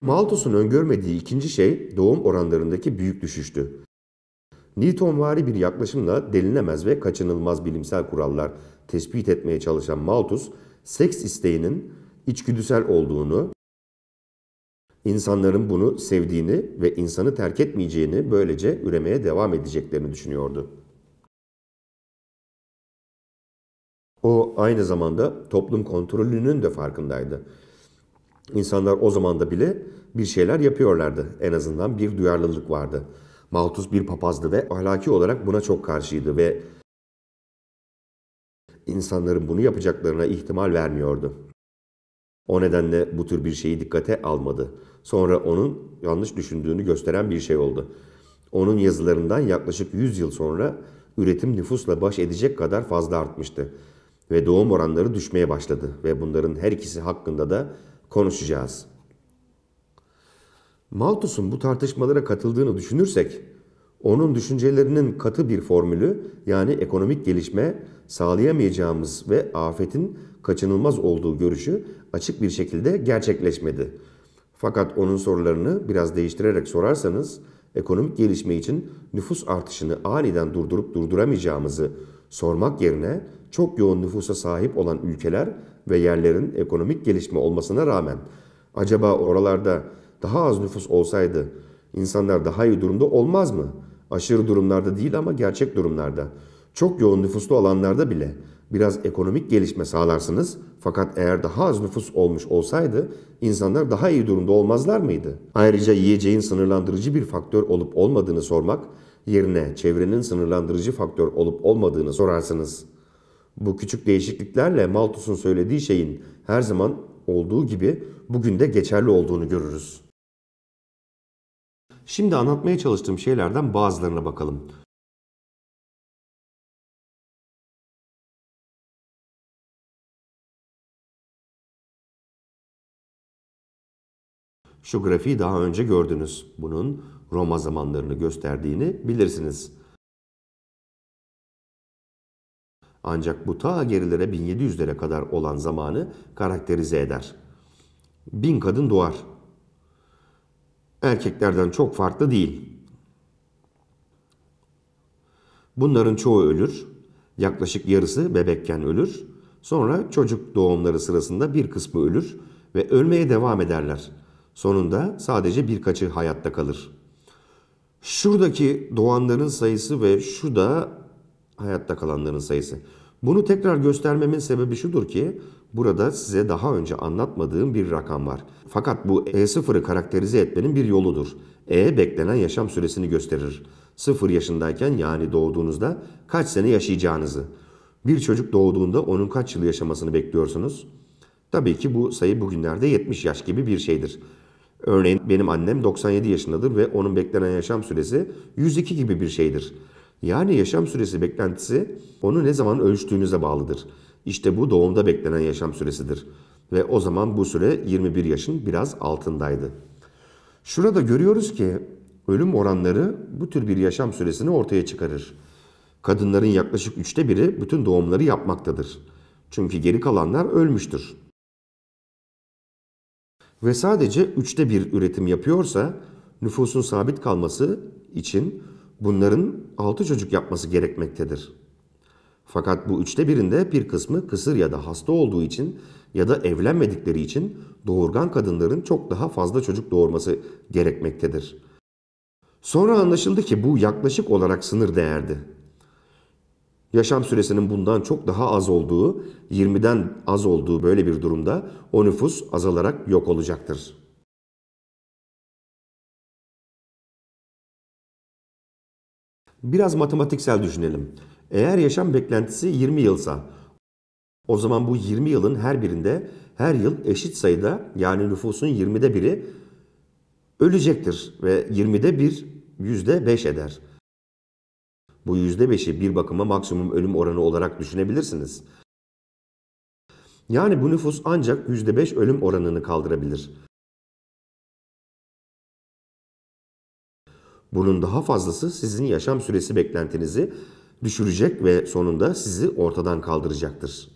Malthus'un öngörmediği ikinci şey doğum oranlarındaki büyük düşüştü. Newtonvari bir yaklaşımla delinemez ve kaçınılmaz bilimsel kurallar tespit etmeye çalışan Malthus, seks isteğinin içgüdüsel olduğunu insanların bunu sevdiğini ve insanı terk etmeyeceğini böylece üremeye devam edeceklerini düşünüyordu. O aynı zamanda toplum kontrolünün de farkındaydı. İnsanlar o zamanda bile bir şeyler yapıyorlardı. En azından bir duyarlılık vardı. Malthus bir papazdı ve ahlaki olarak buna çok karşıydı ve insanların bunu yapacaklarına ihtimal vermiyordu. O nedenle bu tür bir şeyi dikkate almadı sonra onun yanlış düşündüğünü gösteren bir şey oldu. Onun yazılarından yaklaşık 100 yıl sonra üretim nüfusla baş edecek kadar fazla artmıştı ve doğum oranları düşmeye başladı ve bunların her ikisi hakkında da konuşacağız. Malthus'un bu tartışmalara katıldığını düşünürsek, onun düşüncelerinin katı bir formülü yani ekonomik gelişme sağlayamayacağımız ve afetin kaçınılmaz olduğu görüşü açık bir şekilde gerçekleşmedi. Fakat onun sorularını biraz değiştirerek sorarsanız ekonomik gelişme için nüfus artışını aniden durdurup durduramayacağımızı sormak yerine çok yoğun nüfusa sahip olan ülkeler ve yerlerin ekonomik gelişme olmasına rağmen acaba oralarda daha az nüfus olsaydı insanlar daha iyi durumda olmaz mı? Aşırı durumlarda değil ama gerçek durumlarda. Çok yoğun nüfuslu alanlarda bile biraz ekonomik gelişme sağlarsınız. Fakat eğer daha az nüfus olmuş olsaydı insanlar daha iyi durumda olmazlar mıydı? Ayrıca yiyeceğin sınırlandırıcı bir faktör olup olmadığını sormak yerine çevrenin sınırlandırıcı faktör olup olmadığını sorarsınız. Bu küçük değişikliklerle Malthus'un söylediği şeyin her zaman olduğu gibi bugün de geçerli olduğunu görürüz. Şimdi anlatmaya çalıştığım şeylerden bazılarına bakalım. Şu grafiği daha önce gördünüz. Bunun Roma zamanlarını gösterdiğini bilirsiniz. Ancak bu ta gerilere 1700'lere kadar olan zamanı karakterize eder. Bin kadın doğar. Erkeklerden çok farklı değil. Bunların çoğu ölür. Yaklaşık yarısı bebekken ölür. Sonra çocuk doğumları sırasında bir kısmı ölür ve ölmeye devam ederler. Sonunda sadece birkaçı hayatta kalır. Şuradaki doğanların sayısı ve şu da hayatta kalanların sayısı. Bunu tekrar göstermemin sebebi şudur ki burada size daha önce anlatmadığım bir rakam var. Fakat bu E0'ı karakterize etmenin bir yoludur. E beklenen yaşam süresini gösterir. 0 yaşındayken yani doğduğunuzda kaç sene yaşayacağınızı. Bir çocuk doğduğunda onun kaç yıl yaşamasını bekliyorsunuz? Tabii ki bu sayı bugünlerde 70 yaş gibi bir şeydir. Örneğin benim annem 97 yaşındadır ve onun beklenen yaşam süresi 102 gibi bir şeydir. Yani yaşam süresi beklentisi onu ne zaman ölçtüğünüze bağlıdır. İşte bu doğumda beklenen yaşam süresidir. Ve o zaman bu süre 21 yaşın biraz altındaydı. Şurada görüyoruz ki ölüm oranları bu tür bir yaşam süresini ortaya çıkarır. Kadınların yaklaşık üçte biri bütün doğumları yapmaktadır. Çünkü geri kalanlar ölmüştür ve sadece üçte bir üretim yapıyorsa nüfusun sabit kalması için bunların altı çocuk yapması gerekmektedir. Fakat bu üçte birinde bir kısmı kısır ya da hasta olduğu için ya da evlenmedikleri için doğurgan kadınların çok daha fazla çocuk doğurması gerekmektedir. Sonra anlaşıldı ki bu yaklaşık olarak sınır değerdi yaşam süresinin bundan çok daha az olduğu, 20'den az olduğu böyle bir durumda o nüfus azalarak yok olacaktır. Biraz matematiksel düşünelim. Eğer yaşam beklentisi 20 yılsa, o zaman bu 20 yılın her birinde her yıl eşit sayıda yani nüfusun 20'de biri ölecektir ve 20'de 1 %5 eder. Bu %5'i bir bakıma maksimum ölüm oranı olarak düşünebilirsiniz. Yani bu nüfus ancak %5 ölüm oranını kaldırabilir. Bunun daha fazlası sizin yaşam süresi beklentinizi düşürecek ve sonunda sizi ortadan kaldıracaktır.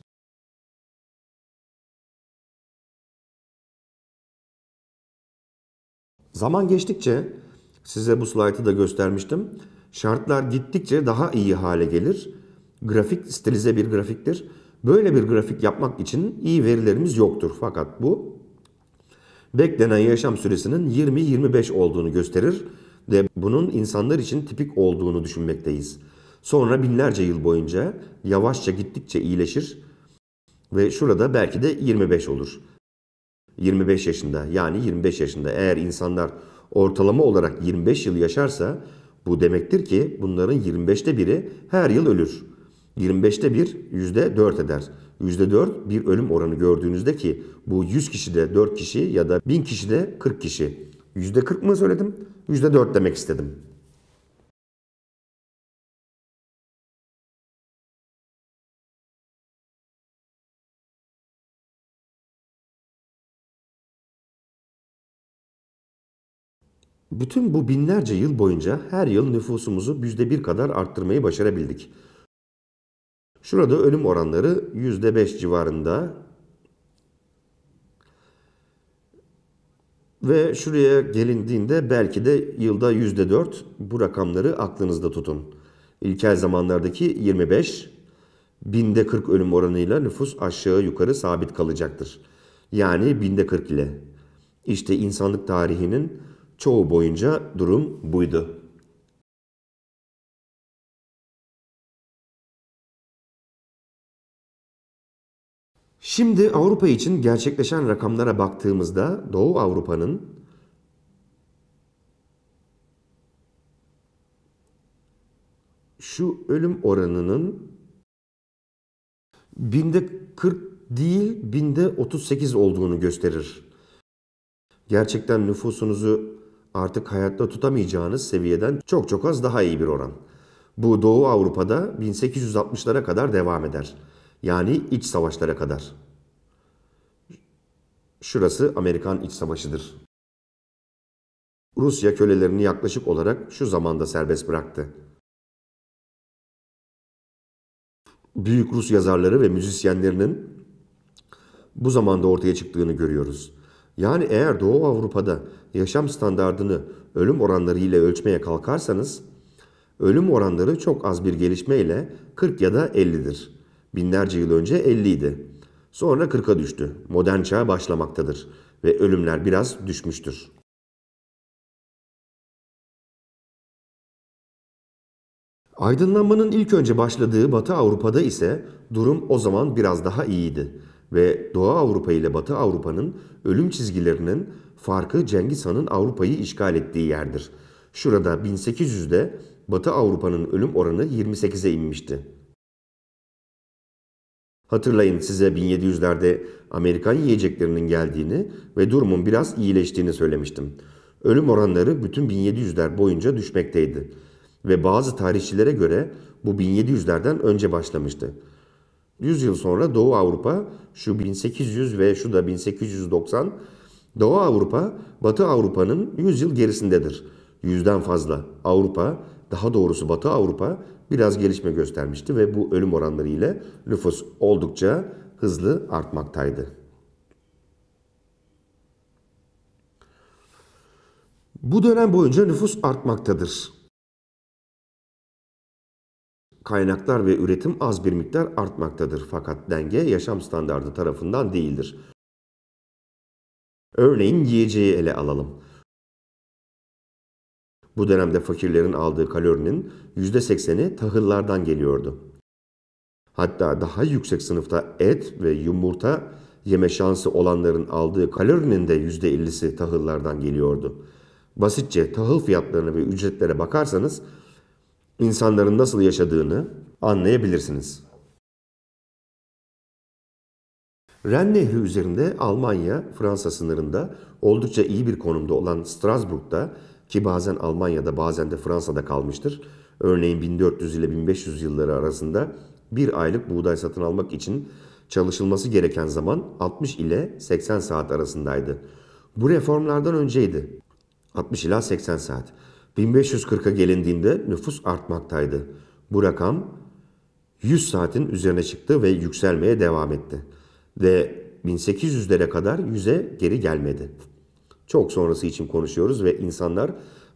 Zaman geçtikçe size bu slaytı da göstermiştim. Şartlar gittikçe daha iyi hale gelir. Grafik stilize bir grafiktir. Böyle bir grafik yapmak için iyi verilerimiz yoktur. Fakat bu beklenen yaşam süresinin 20-25 olduğunu gösterir ve bunun insanlar için tipik olduğunu düşünmekteyiz. Sonra binlerce yıl boyunca yavaşça gittikçe iyileşir ve şurada belki de 25 olur. 25 yaşında yani 25 yaşında eğer insanlar ortalama olarak 25 yıl yaşarsa bu demektir ki bunların 25'te biri her yıl ölür. 25'te bir %4 eder. %4 bir ölüm oranı gördüğünüzde ki bu 100 kişide 4 kişi ya da 1000 kişide 40 kişi. %40 mı söyledim? %4 demek istedim. Bütün bu binlerce yıl boyunca her yıl nüfusumuzu %1 kadar arttırmayı başarabildik. Şurada ölüm oranları %5 civarında. Ve şuraya gelindiğinde belki de yılda %4 bu rakamları aklınızda tutun. İlkel zamanlardaki 25, binde 40 ölüm oranıyla nüfus aşağı yukarı sabit kalacaktır. Yani binde 40 ile. İşte insanlık tarihinin Çoğu boyunca durum buydu. Şimdi Avrupa için gerçekleşen rakamlara baktığımızda Doğu Avrupa'nın şu ölüm oranının binde 40 değil binde 38 olduğunu gösterir. Gerçekten nüfusunuzu artık hayatta tutamayacağınız seviyeden çok çok az daha iyi bir oran. Bu Doğu Avrupa'da 1860'lara kadar devam eder. Yani iç savaşlara kadar. Şurası Amerikan iç Savaşı'dır. Rusya kölelerini yaklaşık olarak şu zamanda serbest bıraktı. Büyük Rus yazarları ve müzisyenlerinin bu zamanda ortaya çıktığını görüyoruz. Yani eğer Doğu Avrupa'da yaşam standardını ölüm oranları ile ölçmeye kalkarsanız ölüm oranları çok az bir gelişmeyle 40 ya da 50'dir. Binlerce yıl önce 50 idi. Sonra 40'a düştü. Modern çağ başlamaktadır ve ölümler biraz düşmüştür. Aydınlanmanın ilk önce başladığı Batı Avrupa'da ise durum o zaman biraz daha iyiydi ve Doğu Avrupa ile Batı Avrupa'nın ölüm çizgilerinin farkı Cengiz Han'ın Avrupa'yı işgal ettiği yerdir. Şurada 1800'de Batı Avrupa'nın ölüm oranı 28'e inmişti. Hatırlayın size 1700'lerde Amerikan yiyeceklerinin geldiğini ve durumun biraz iyileştiğini söylemiştim. Ölüm oranları bütün 1700'ler boyunca düşmekteydi ve bazı tarihçilere göre bu 1700'lerden önce başlamıştı. 100 yıl sonra Doğu Avrupa şu 1800 ve şu da 1890 Doğu Avrupa, Batı Avrupa'nın 100 yıl gerisindedir. Yüzden fazla Avrupa, daha doğrusu Batı Avrupa biraz gelişme göstermişti ve bu ölüm oranları ile nüfus oldukça hızlı artmaktaydı. Bu dönem boyunca nüfus artmaktadır. Kaynaklar ve üretim az bir miktar artmaktadır fakat denge yaşam standardı tarafından değildir. Örneğin yiyeceği ele alalım. Bu dönemde fakirlerin aldığı kalorinin %80'i tahıllardan geliyordu. Hatta daha yüksek sınıfta et ve yumurta yeme şansı olanların aldığı kalorinin de %50'si tahıllardan geliyordu. Basitçe tahıl fiyatlarına ve ücretlere bakarsanız insanların nasıl yaşadığını anlayabilirsiniz. Ren Nehri üzerinde Almanya-Fransa sınırında oldukça iyi bir konumda olan Strasbourg'da ki bazen Almanya'da bazen de Fransa'da kalmıştır. Örneğin 1400 ile 1500 yılları arasında bir aylık buğday satın almak için çalışılması gereken zaman 60 ile 80 saat arasındaydı. Bu reformlardan önceydi. 60 ila 80 saat. 1540'a gelindiğinde nüfus artmaktaydı. Bu rakam 100 saatin üzerine çıktı ve yükselmeye devam etti ve 1800'lere kadar yüze geri gelmedi. Çok sonrası için konuşuyoruz ve insanlar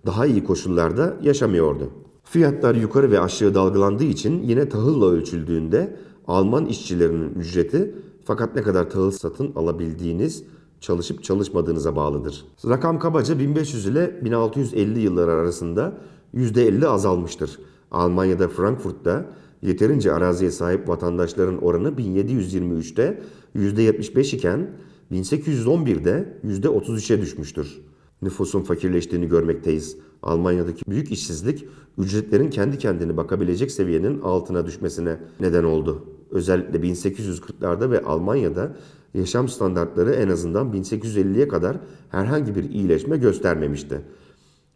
daha iyi koşullarda yaşamıyordu. Fiyatlar yukarı ve aşağı dalgalandığı için yine tahılla ölçüldüğünde Alman işçilerinin ücreti fakat ne kadar tahıl satın alabildiğiniz çalışıp çalışmadığınıza bağlıdır. Rakam kabaca 1500 ile 1650 yılları arasında %50 azalmıştır. Almanya'da Frankfurt'ta yeterince araziye sahip vatandaşların oranı 1723'te %75 iken 1811'de %33'e düşmüştür. Nüfusun fakirleştiğini görmekteyiz. Almanya'daki büyük işsizlik ücretlerin kendi kendini bakabilecek seviyenin altına düşmesine neden oldu. Özellikle 1840'larda ve Almanya'da yaşam standartları en azından 1850'ye kadar herhangi bir iyileşme göstermemişti.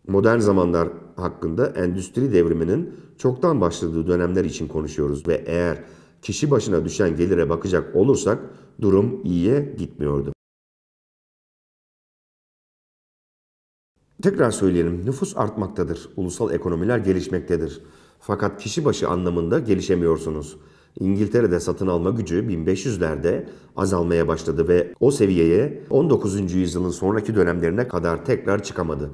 Modern zamanlar hakkında endüstri devriminin çoktan başladığı dönemler için konuşuyoruz ve eğer kişi başına düşen gelire bakacak olursak durum iyiye gitmiyordu. Tekrar söyleyelim, nüfus artmaktadır, ulusal ekonomiler gelişmektedir. Fakat kişi başı anlamında gelişemiyorsunuz. İngiltere'de satın alma gücü 1500'lerde azalmaya başladı ve o seviyeye 19. yüzyılın sonraki dönemlerine kadar tekrar çıkamadı.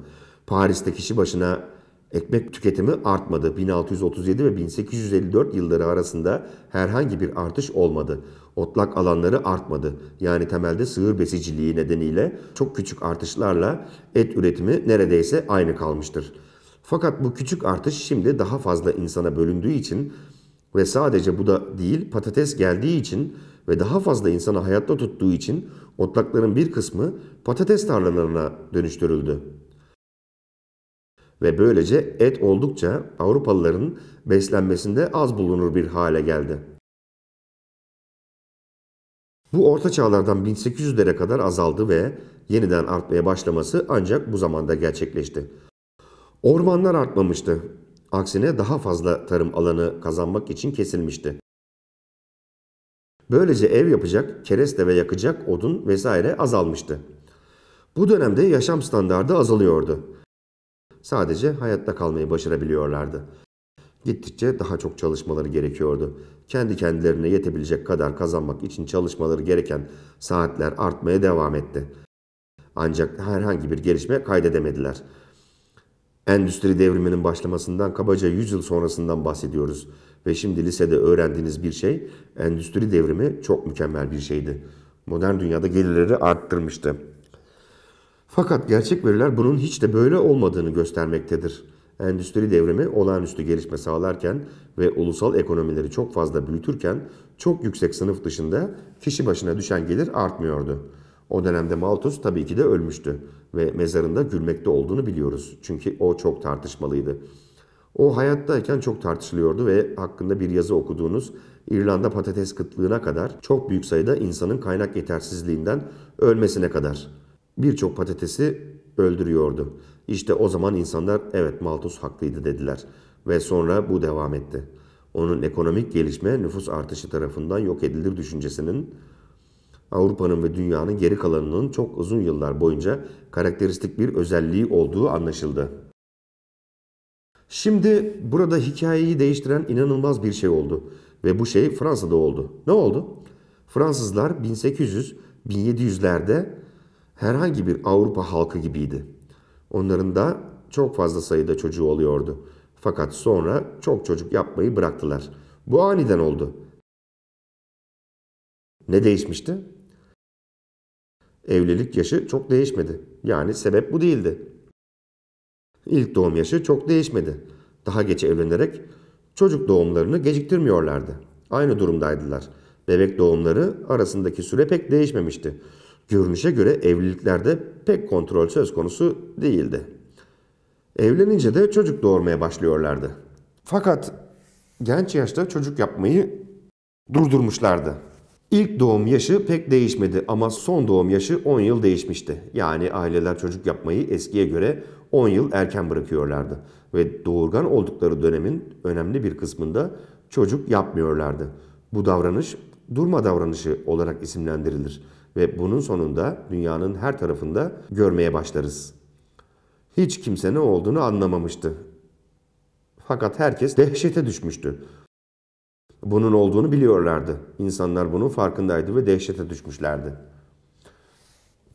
Paris'te kişi başına ekmek tüketimi artmadı. 1637 ve 1854 yılları arasında herhangi bir artış olmadı otlak alanları artmadı. Yani temelde sığır besiciliği nedeniyle çok küçük artışlarla et üretimi neredeyse aynı kalmıştır. Fakat bu küçük artış şimdi daha fazla insana bölündüğü için ve sadece bu da değil patates geldiği için ve daha fazla insanı hayatta tuttuğu için otlakların bir kısmı patates tarlalarına dönüştürüldü. Ve böylece et oldukça Avrupalıların beslenmesinde az bulunur bir hale geldi. Bu orta çağlardan 1800'lere kadar azaldı ve yeniden artmaya başlaması ancak bu zamanda gerçekleşti. Ormanlar artmamıştı. Aksine daha fazla tarım alanı kazanmak için kesilmişti. Böylece ev yapacak, kereste ve yakacak odun vesaire azalmıştı. Bu dönemde yaşam standardı azalıyordu. Sadece hayatta kalmayı başarabiliyorlardı. Gittikçe daha çok çalışmaları gerekiyordu kendi kendilerine yetebilecek kadar kazanmak için çalışmaları gereken saatler artmaya devam etti. Ancak herhangi bir gelişme kaydedemediler. Endüstri devriminin başlamasından kabaca 100 yıl sonrasından bahsediyoruz ve şimdi lisede öğrendiğiniz bir şey endüstri devrimi çok mükemmel bir şeydi. Modern dünyada gelirleri arttırmıştı. Fakat gerçek veriler bunun hiç de böyle olmadığını göstermektedir endüstri devrimi olağanüstü gelişme sağlarken ve ulusal ekonomileri çok fazla büyütürken çok yüksek sınıf dışında kişi başına düşen gelir artmıyordu. O dönemde Malthus tabii ki de ölmüştü ve mezarında gülmekte olduğunu biliyoruz. Çünkü o çok tartışmalıydı. O hayattayken çok tartışılıyordu ve hakkında bir yazı okuduğunuz İrlanda patates kıtlığına kadar çok büyük sayıda insanın kaynak yetersizliğinden ölmesine kadar birçok patatesi öldürüyordu işte o zaman insanlar evet Malthus haklıydı dediler ve sonra bu devam etti. Onun ekonomik gelişme nüfus artışı tarafından yok edilir düşüncesinin Avrupa'nın ve dünyanın geri kalanının çok uzun yıllar boyunca karakteristik bir özelliği olduğu anlaşıldı. Şimdi burada hikayeyi değiştiren inanılmaz bir şey oldu ve bu şey Fransa'da oldu. Ne oldu? Fransızlar 1800-1700'lerde herhangi bir Avrupa halkı gibiydi. Onların da çok fazla sayıda çocuğu oluyordu. Fakat sonra çok çocuk yapmayı bıraktılar. Bu aniden oldu. Ne değişmişti? Evlilik yaşı çok değişmedi. Yani sebep bu değildi. İlk doğum yaşı çok değişmedi. Daha geç evlenerek çocuk doğumlarını geciktirmiyorlardı. Aynı durumdaydılar. Bebek doğumları arasındaki süre pek değişmemişti. Görünüşe göre evliliklerde pek kontrol söz konusu değildi. Evlenince de çocuk doğurmaya başlıyorlardı. Fakat genç yaşta çocuk yapmayı durdurmuşlardı. İlk doğum yaşı pek değişmedi ama son doğum yaşı 10 yıl değişmişti. Yani aileler çocuk yapmayı eskiye göre 10 yıl erken bırakıyorlardı ve doğurgan oldukları dönemin önemli bir kısmında çocuk yapmıyorlardı. Bu davranış durma davranışı olarak isimlendirilir ve bunun sonunda dünyanın her tarafında görmeye başlarız. Hiç kimse ne olduğunu anlamamıştı. Fakat herkes dehşete düşmüştü. Bunun olduğunu biliyorlardı. İnsanlar bunun farkındaydı ve dehşete düşmüşlerdi.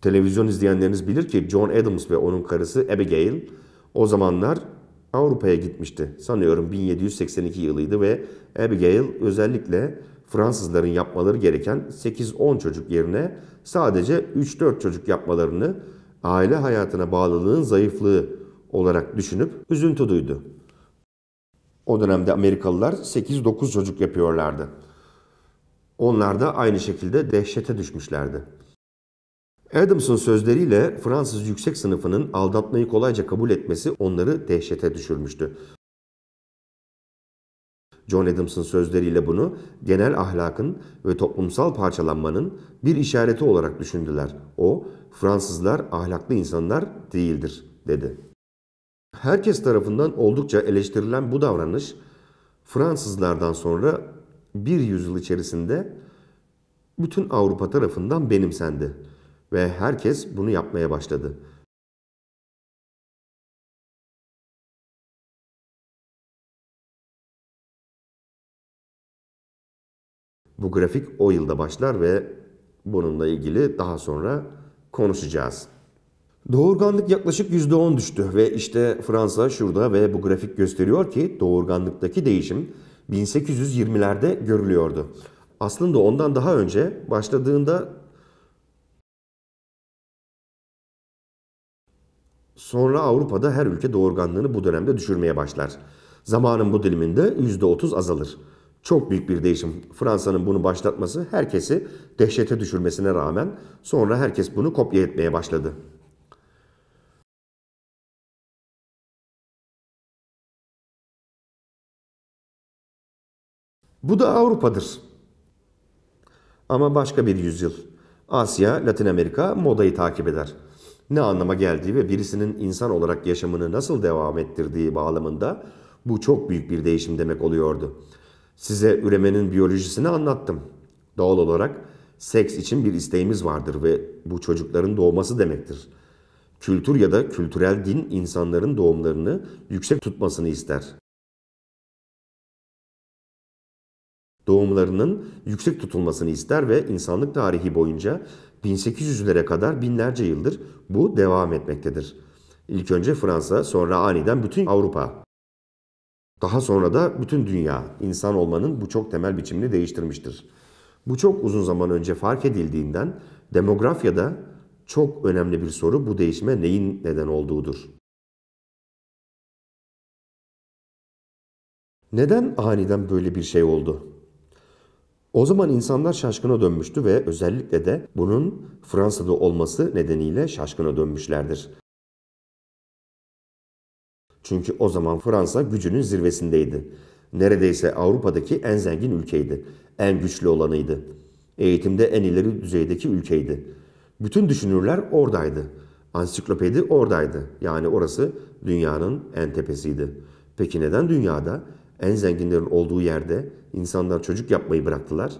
Televizyon izleyenleriniz bilir ki John Adams ve onun karısı Abigail o zamanlar Avrupa'ya gitmişti. Sanıyorum 1782 yılıydı ve Abigail özellikle Fransızların yapmaları gereken 8-10 çocuk yerine sadece 3-4 çocuk yapmalarını aile hayatına bağlılığın zayıflığı olarak düşünüp üzüntü duydu. O dönemde Amerikalılar 8-9 çocuk yapıyorlardı. Onlar da aynı şekilde dehşete düşmüşlerdi. Adams'ın sözleriyle Fransız yüksek sınıfının aldatmayı kolayca kabul etmesi onları dehşete düşürmüştü. John Adams'ın sözleriyle bunu genel ahlakın ve toplumsal parçalanmanın bir işareti olarak düşündüler. O, Fransızlar ahlaklı insanlar değildir, dedi. Herkes tarafından oldukça eleştirilen bu davranış, Fransızlardan sonra bir yüzyıl içerisinde bütün Avrupa tarafından benimsendi ve herkes bunu yapmaya başladı.'' Bu grafik o yılda başlar ve bununla ilgili daha sonra konuşacağız. Doğurganlık yaklaşık %10 düştü ve işte Fransa şurada ve bu grafik gösteriyor ki doğurganlıktaki değişim 1820'lerde görülüyordu. Aslında ondan daha önce başladığında sonra Avrupa'da her ülke doğurganlığını bu dönemde düşürmeye başlar. Zamanın bu diliminde %30 azalır. Çok büyük bir değişim. Fransa'nın bunu başlatması herkesi dehşete düşürmesine rağmen sonra herkes bunu kopya etmeye başladı. Bu da Avrupa'dır. Ama başka bir yüzyıl. Asya, Latin Amerika modayı takip eder. Ne anlama geldiği ve birisinin insan olarak yaşamını nasıl devam ettirdiği bağlamında bu çok büyük bir değişim demek oluyordu. Size üremenin biyolojisini anlattım. Doğal olarak seks için bir isteğimiz vardır ve bu çocukların doğması demektir. Kültür ya da kültürel din insanların doğumlarını yüksek tutmasını ister. Doğumlarının yüksek tutulmasını ister ve insanlık tarihi boyunca 1800'lere kadar binlerce yıldır bu devam etmektedir. İlk önce Fransa, sonra aniden bütün Avrupa daha sonra da bütün dünya insan olmanın bu çok temel biçimini değiştirmiştir. Bu çok uzun zaman önce fark edildiğinden demografyada çok önemli bir soru bu değişime neyin neden olduğudur. Neden aniden böyle bir şey oldu? O zaman insanlar şaşkına dönmüştü ve özellikle de bunun Fransa'da olması nedeniyle şaşkına dönmüşlerdir. Çünkü o zaman Fransa gücünün zirvesindeydi. Neredeyse Avrupa'daki en zengin ülkeydi. En güçlü olanıydı. Eğitimde en ileri düzeydeki ülkeydi. Bütün düşünürler oradaydı. Ansiklopedi oradaydı. Yani orası dünyanın en tepesiydi. Peki neden dünyada en zenginlerin olduğu yerde insanlar çocuk yapmayı bıraktılar?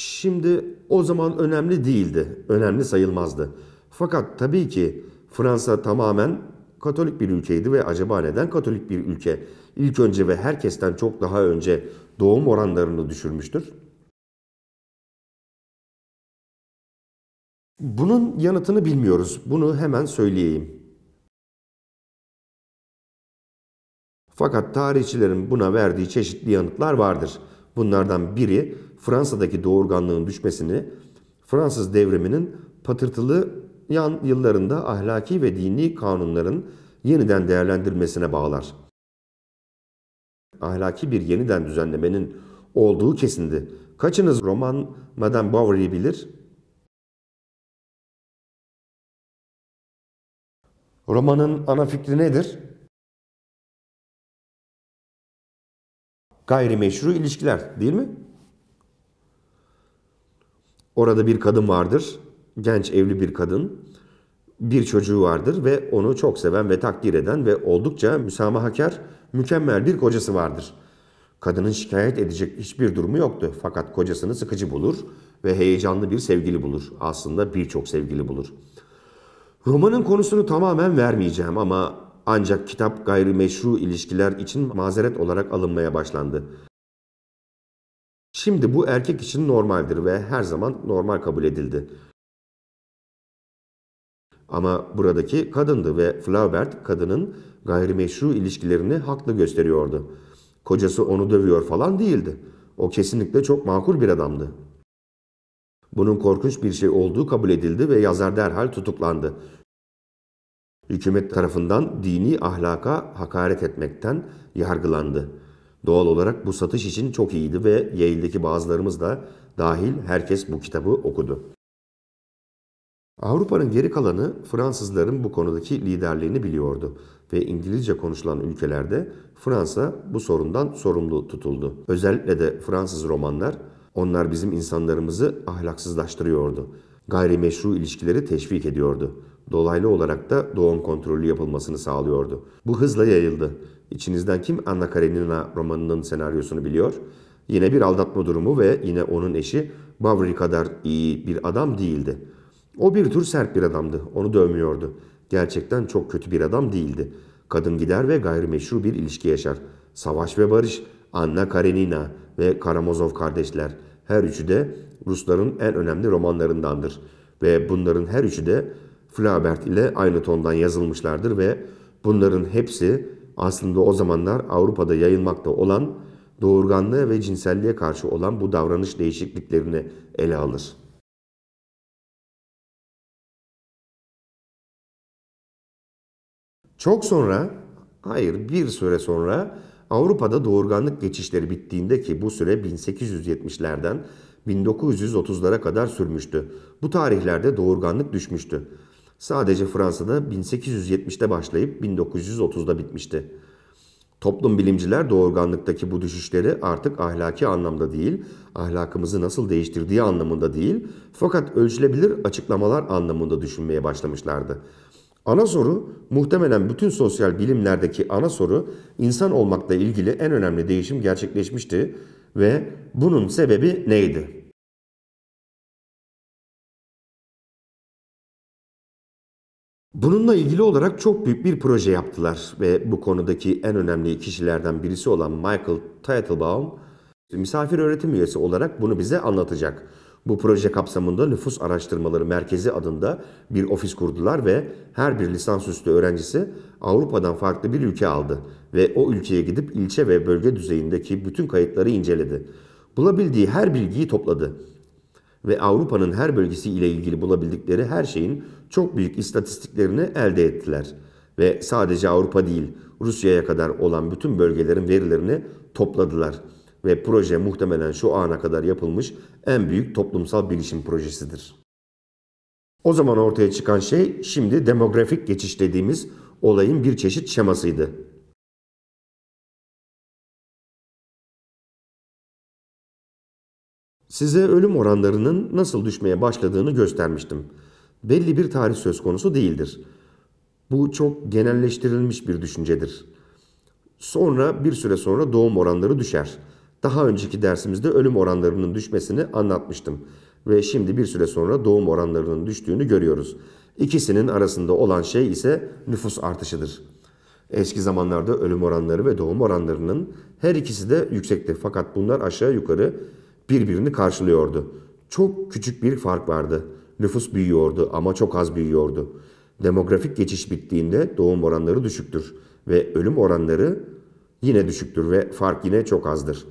şimdi o zaman önemli değildi, önemli sayılmazdı. Fakat tabii ki Fransa tamamen Katolik bir ülkeydi ve acaba neden Katolik bir ülke ilk önce ve herkesten çok daha önce doğum oranlarını düşürmüştür? Bunun yanıtını bilmiyoruz. Bunu hemen söyleyeyim. Fakat tarihçilerin buna verdiği çeşitli yanıtlar vardır. Bunlardan biri Fransa'daki doğurganlığın düşmesini Fransız devriminin patırtılı yan yıllarında ahlaki ve dini kanunların yeniden değerlendirilmesine bağlar. Ahlaki bir yeniden düzenlemenin olduğu kesindi. Kaçınız roman Madame Bovary'i bilir? Romanın ana fikri nedir? Gayrimeşru ilişkiler değil mi? Orada bir kadın vardır. Genç evli bir kadın. Bir çocuğu vardır ve onu çok seven ve takdir eden ve oldukça müsamahakar, mükemmel bir kocası vardır. Kadının şikayet edecek hiçbir durumu yoktu. Fakat kocasını sıkıcı bulur ve heyecanlı bir sevgili bulur. Aslında birçok sevgili bulur. Romanın konusunu tamamen vermeyeceğim ama ancak kitap gayrimeşru ilişkiler için mazeret olarak alınmaya başlandı. Şimdi bu erkek için normaldir ve her zaman normal kabul edildi. Ama buradaki kadındı ve Flaubert kadının gayrimeşru ilişkilerini haklı gösteriyordu. Kocası onu dövüyor falan değildi. O kesinlikle çok makul bir adamdı. Bunun korkunç bir şey olduğu kabul edildi ve yazar derhal tutuklandı. Hükümet tarafından dini ahlaka hakaret etmekten yargılandı. Doğal olarak bu satış için çok iyiydi ve Yale'deki bazılarımız da dahil herkes bu kitabı okudu. Avrupa'nın geri kalanı Fransızların bu konudaki liderliğini biliyordu ve İngilizce konuşulan ülkelerde Fransa bu sorundan sorumlu tutuldu. Özellikle de Fransız romanlar onlar bizim insanlarımızı ahlaksızlaştırıyordu. Gayrimeşru ilişkileri teşvik ediyordu. Dolaylı olarak da doğum kontrolü yapılmasını sağlıyordu. Bu hızla yayıldı İçinizden kim Anna Karenina romanının senaryosunu biliyor? Yine bir aldatma durumu ve yine onun eşi Bavri kadar iyi bir adam değildi. O bir tür sert bir adamdı. Onu dövmüyordu. Gerçekten çok kötü bir adam değildi. Kadın gider ve gayrimeşru bir ilişki yaşar. Savaş ve Barış, Anna Karenina ve Karamazov kardeşler. Her üçü de Rusların en önemli romanlarındandır. Ve bunların her üçü de Flaubert ile aynı tondan yazılmışlardır ve bunların hepsi aslında o zamanlar Avrupa'da yayılmakta olan doğurganlığa ve cinselliğe karşı olan bu davranış değişikliklerini ele alır. Çok sonra, hayır bir süre sonra Avrupa'da doğurganlık geçişleri bittiğinde ki bu süre 1870'lerden 1930'lara kadar sürmüştü. Bu tarihlerde doğurganlık düşmüştü sadece Fransa'da 1870'te başlayıp 1930'da bitmişti. Toplum bilimciler doğurganlıktaki bu düşüşleri artık ahlaki anlamda değil, ahlakımızı nasıl değiştirdiği anlamında değil, fakat ölçülebilir açıklamalar anlamında düşünmeye başlamışlardı. Ana soru muhtemelen bütün sosyal bilimlerdeki ana soru insan olmakla ilgili en önemli değişim gerçekleşmişti ve bunun sebebi neydi? Bununla ilgili olarak çok büyük bir proje yaptılar ve bu konudaki en önemli kişilerden birisi olan Michael Teitelbaum misafir öğretim üyesi olarak bunu bize anlatacak. Bu proje kapsamında Nüfus Araştırmaları Merkezi adında bir ofis kurdular ve her bir lisansüstü öğrencisi Avrupa'dan farklı bir ülke aldı ve o ülkeye gidip ilçe ve bölge düzeyindeki bütün kayıtları inceledi. Bulabildiği her bilgiyi topladı ve Avrupa'nın her bölgesi ile ilgili bulabildikleri her şeyin çok büyük istatistiklerini elde ettiler. Ve sadece Avrupa değil Rusya'ya kadar olan bütün bölgelerin verilerini topladılar. Ve proje muhtemelen şu ana kadar yapılmış en büyük toplumsal bilişim projesidir. O zaman ortaya çıkan şey şimdi demografik geçiş dediğimiz olayın bir çeşit şemasıydı. Size ölüm oranlarının nasıl düşmeye başladığını göstermiştim belli bir tarih söz konusu değildir. Bu çok genelleştirilmiş bir düşüncedir. Sonra bir süre sonra doğum oranları düşer. Daha önceki dersimizde ölüm oranlarının düşmesini anlatmıştım ve şimdi bir süre sonra doğum oranlarının düştüğünü görüyoruz. İkisinin arasında olan şey ise nüfus artışıdır. Eski zamanlarda ölüm oranları ve doğum oranlarının her ikisi de yüksekti fakat bunlar aşağı yukarı birbirini karşılıyordu. Çok küçük bir fark vardı.'' Nüfus büyüyordu ama çok az büyüyordu. Demografik geçiş bittiğinde doğum oranları düşüktür ve ölüm oranları yine düşüktür ve fark yine çok azdır.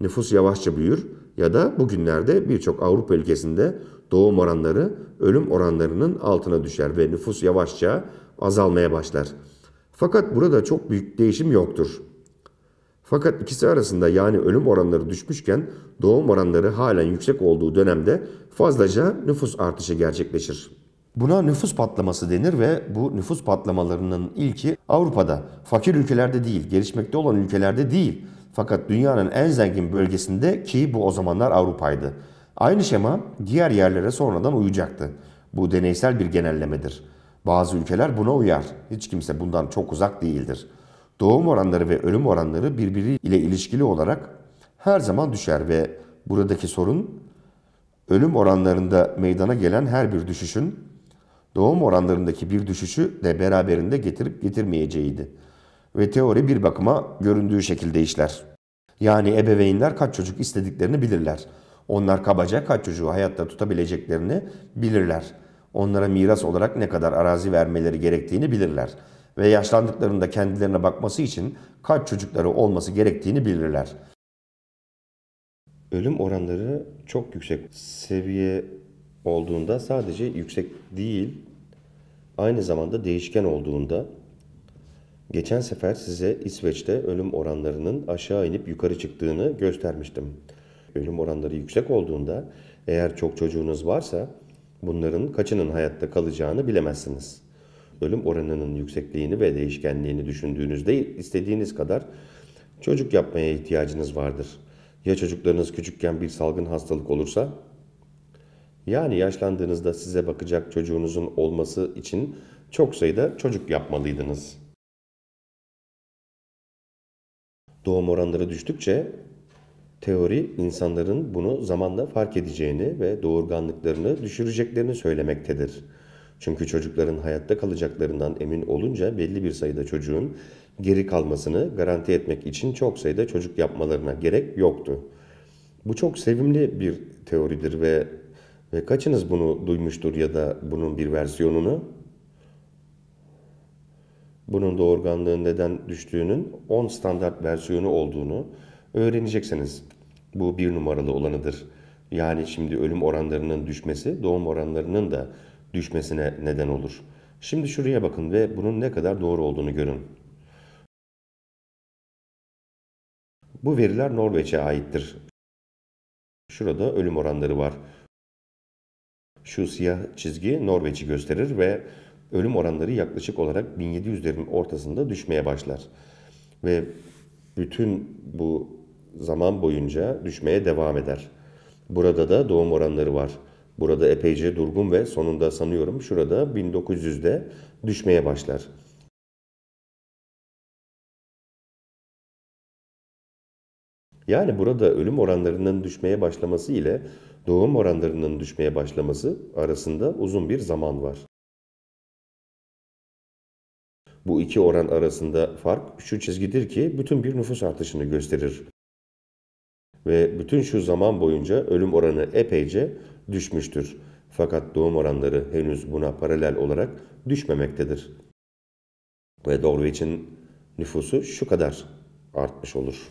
Nüfus yavaşça büyür ya da bugünlerde birçok Avrupa ülkesinde doğum oranları ölüm oranlarının altına düşer ve nüfus yavaşça azalmaya başlar. Fakat burada çok büyük değişim yoktur. Fakat ikisi arasında yani ölüm oranları düşmüşken doğum oranları halen yüksek olduğu dönemde fazlaca nüfus artışı gerçekleşir. Buna nüfus patlaması denir ve bu nüfus patlamalarının ilki Avrupa'da, fakir ülkelerde değil, gelişmekte olan ülkelerde değil, fakat dünyanın en zengin bölgesinde ki bu o zamanlar Avrupa'ydı. Aynı şema diğer yerlere sonradan uyacaktı. Bu deneysel bir genellemedir. Bazı ülkeler buna uyar. Hiç kimse bundan çok uzak değildir doğum oranları ve ölüm oranları birbiriyle ilişkili olarak her zaman düşer ve buradaki sorun ölüm oranlarında meydana gelen her bir düşüşün doğum oranlarındaki bir düşüşü de beraberinde getirip getirmeyeceğiydi. Ve teori bir bakıma göründüğü şekilde işler. Yani ebeveynler kaç çocuk istediklerini bilirler. Onlar kabaca kaç çocuğu hayatta tutabileceklerini bilirler. Onlara miras olarak ne kadar arazi vermeleri gerektiğini bilirler ve yaşlandıklarında kendilerine bakması için kaç çocukları olması gerektiğini bilirler. Ölüm oranları çok yüksek seviye olduğunda sadece yüksek değil, aynı zamanda değişken olduğunda geçen sefer size İsveç'te ölüm oranlarının aşağı inip yukarı çıktığını göstermiştim. Ölüm oranları yüksek olduğunda eğer çok çocuğunuz varsa bunların kaçının hayatta kalacağını bilemezsiniz.'' ölüm oranının yüksekliğini ve değişkenliğini düşündüğünüzde istediğiniz kadar çocuk yapmaya ihtiyacınız vardır. Ya çocuklarınız küçükken bir salgın hastalık olursa? Yani yaşlandığınızda size bakacak çocuğunuzun olması için çok sayıda çocuk yapmalıydınız. Doğum oranları düştükçe teori insanların bunu zamanla fark edeceğini ve doğurganlıklarını düşüreceklerini söylemektedir. Çünkü çocukların hayatta kalacaklarından emin olunca belli bir sayıda çocuğun geri kalmasını garanti etmek için çok sayıda çocuk yapmalarına gerek yoktu. Bu çok sevimli bir teoridir ve ve kaçınız bunu duymuştur ya da bunun bir versiyonunu? Bunun doğurganlığın neden düştüğünün 10 standart versiyonu olduğunu öğreneceksiniz. Bu bir numaralı olanıdır. Yani şimdi ölüm oranlarının düşmesi doğum oranlarının da düşmesine neden olur. Şimdi şuraya bakın ve bunun ne kadar doğru olduğunu görün. Bu veriler Norveç'e aittir. Şurada ölüm oranları var. Şu siyah çizgi Norveç'i gösterir ve ölüm oranları yaklaşık olarak 1700'lerin ortasında düşmeye başlar. Ve bütün bu zaman boyunca düşmeye devam eder. Burada da doğum oranları var. Burada epeyce durgun ve sonunda sanıyorum şurada 1900'de düşmeye başlar. Yani burada ölüm oranlarının düşmeye başlaması ile doğum oranlarının düşmeye başlaması arasında uzun bir zaman var. Bu iki oran arasında fark şu çizgidir ki bütün bir nüfus artışını gösterir. Ve bütün şu zaman boyunca ölüm oranı epeyce düşmüştür. Fakat doğum oranları henüz buna paralel olarak düşmemektedir. Ve Norveç'in nüfusu şu kadar artmış olur.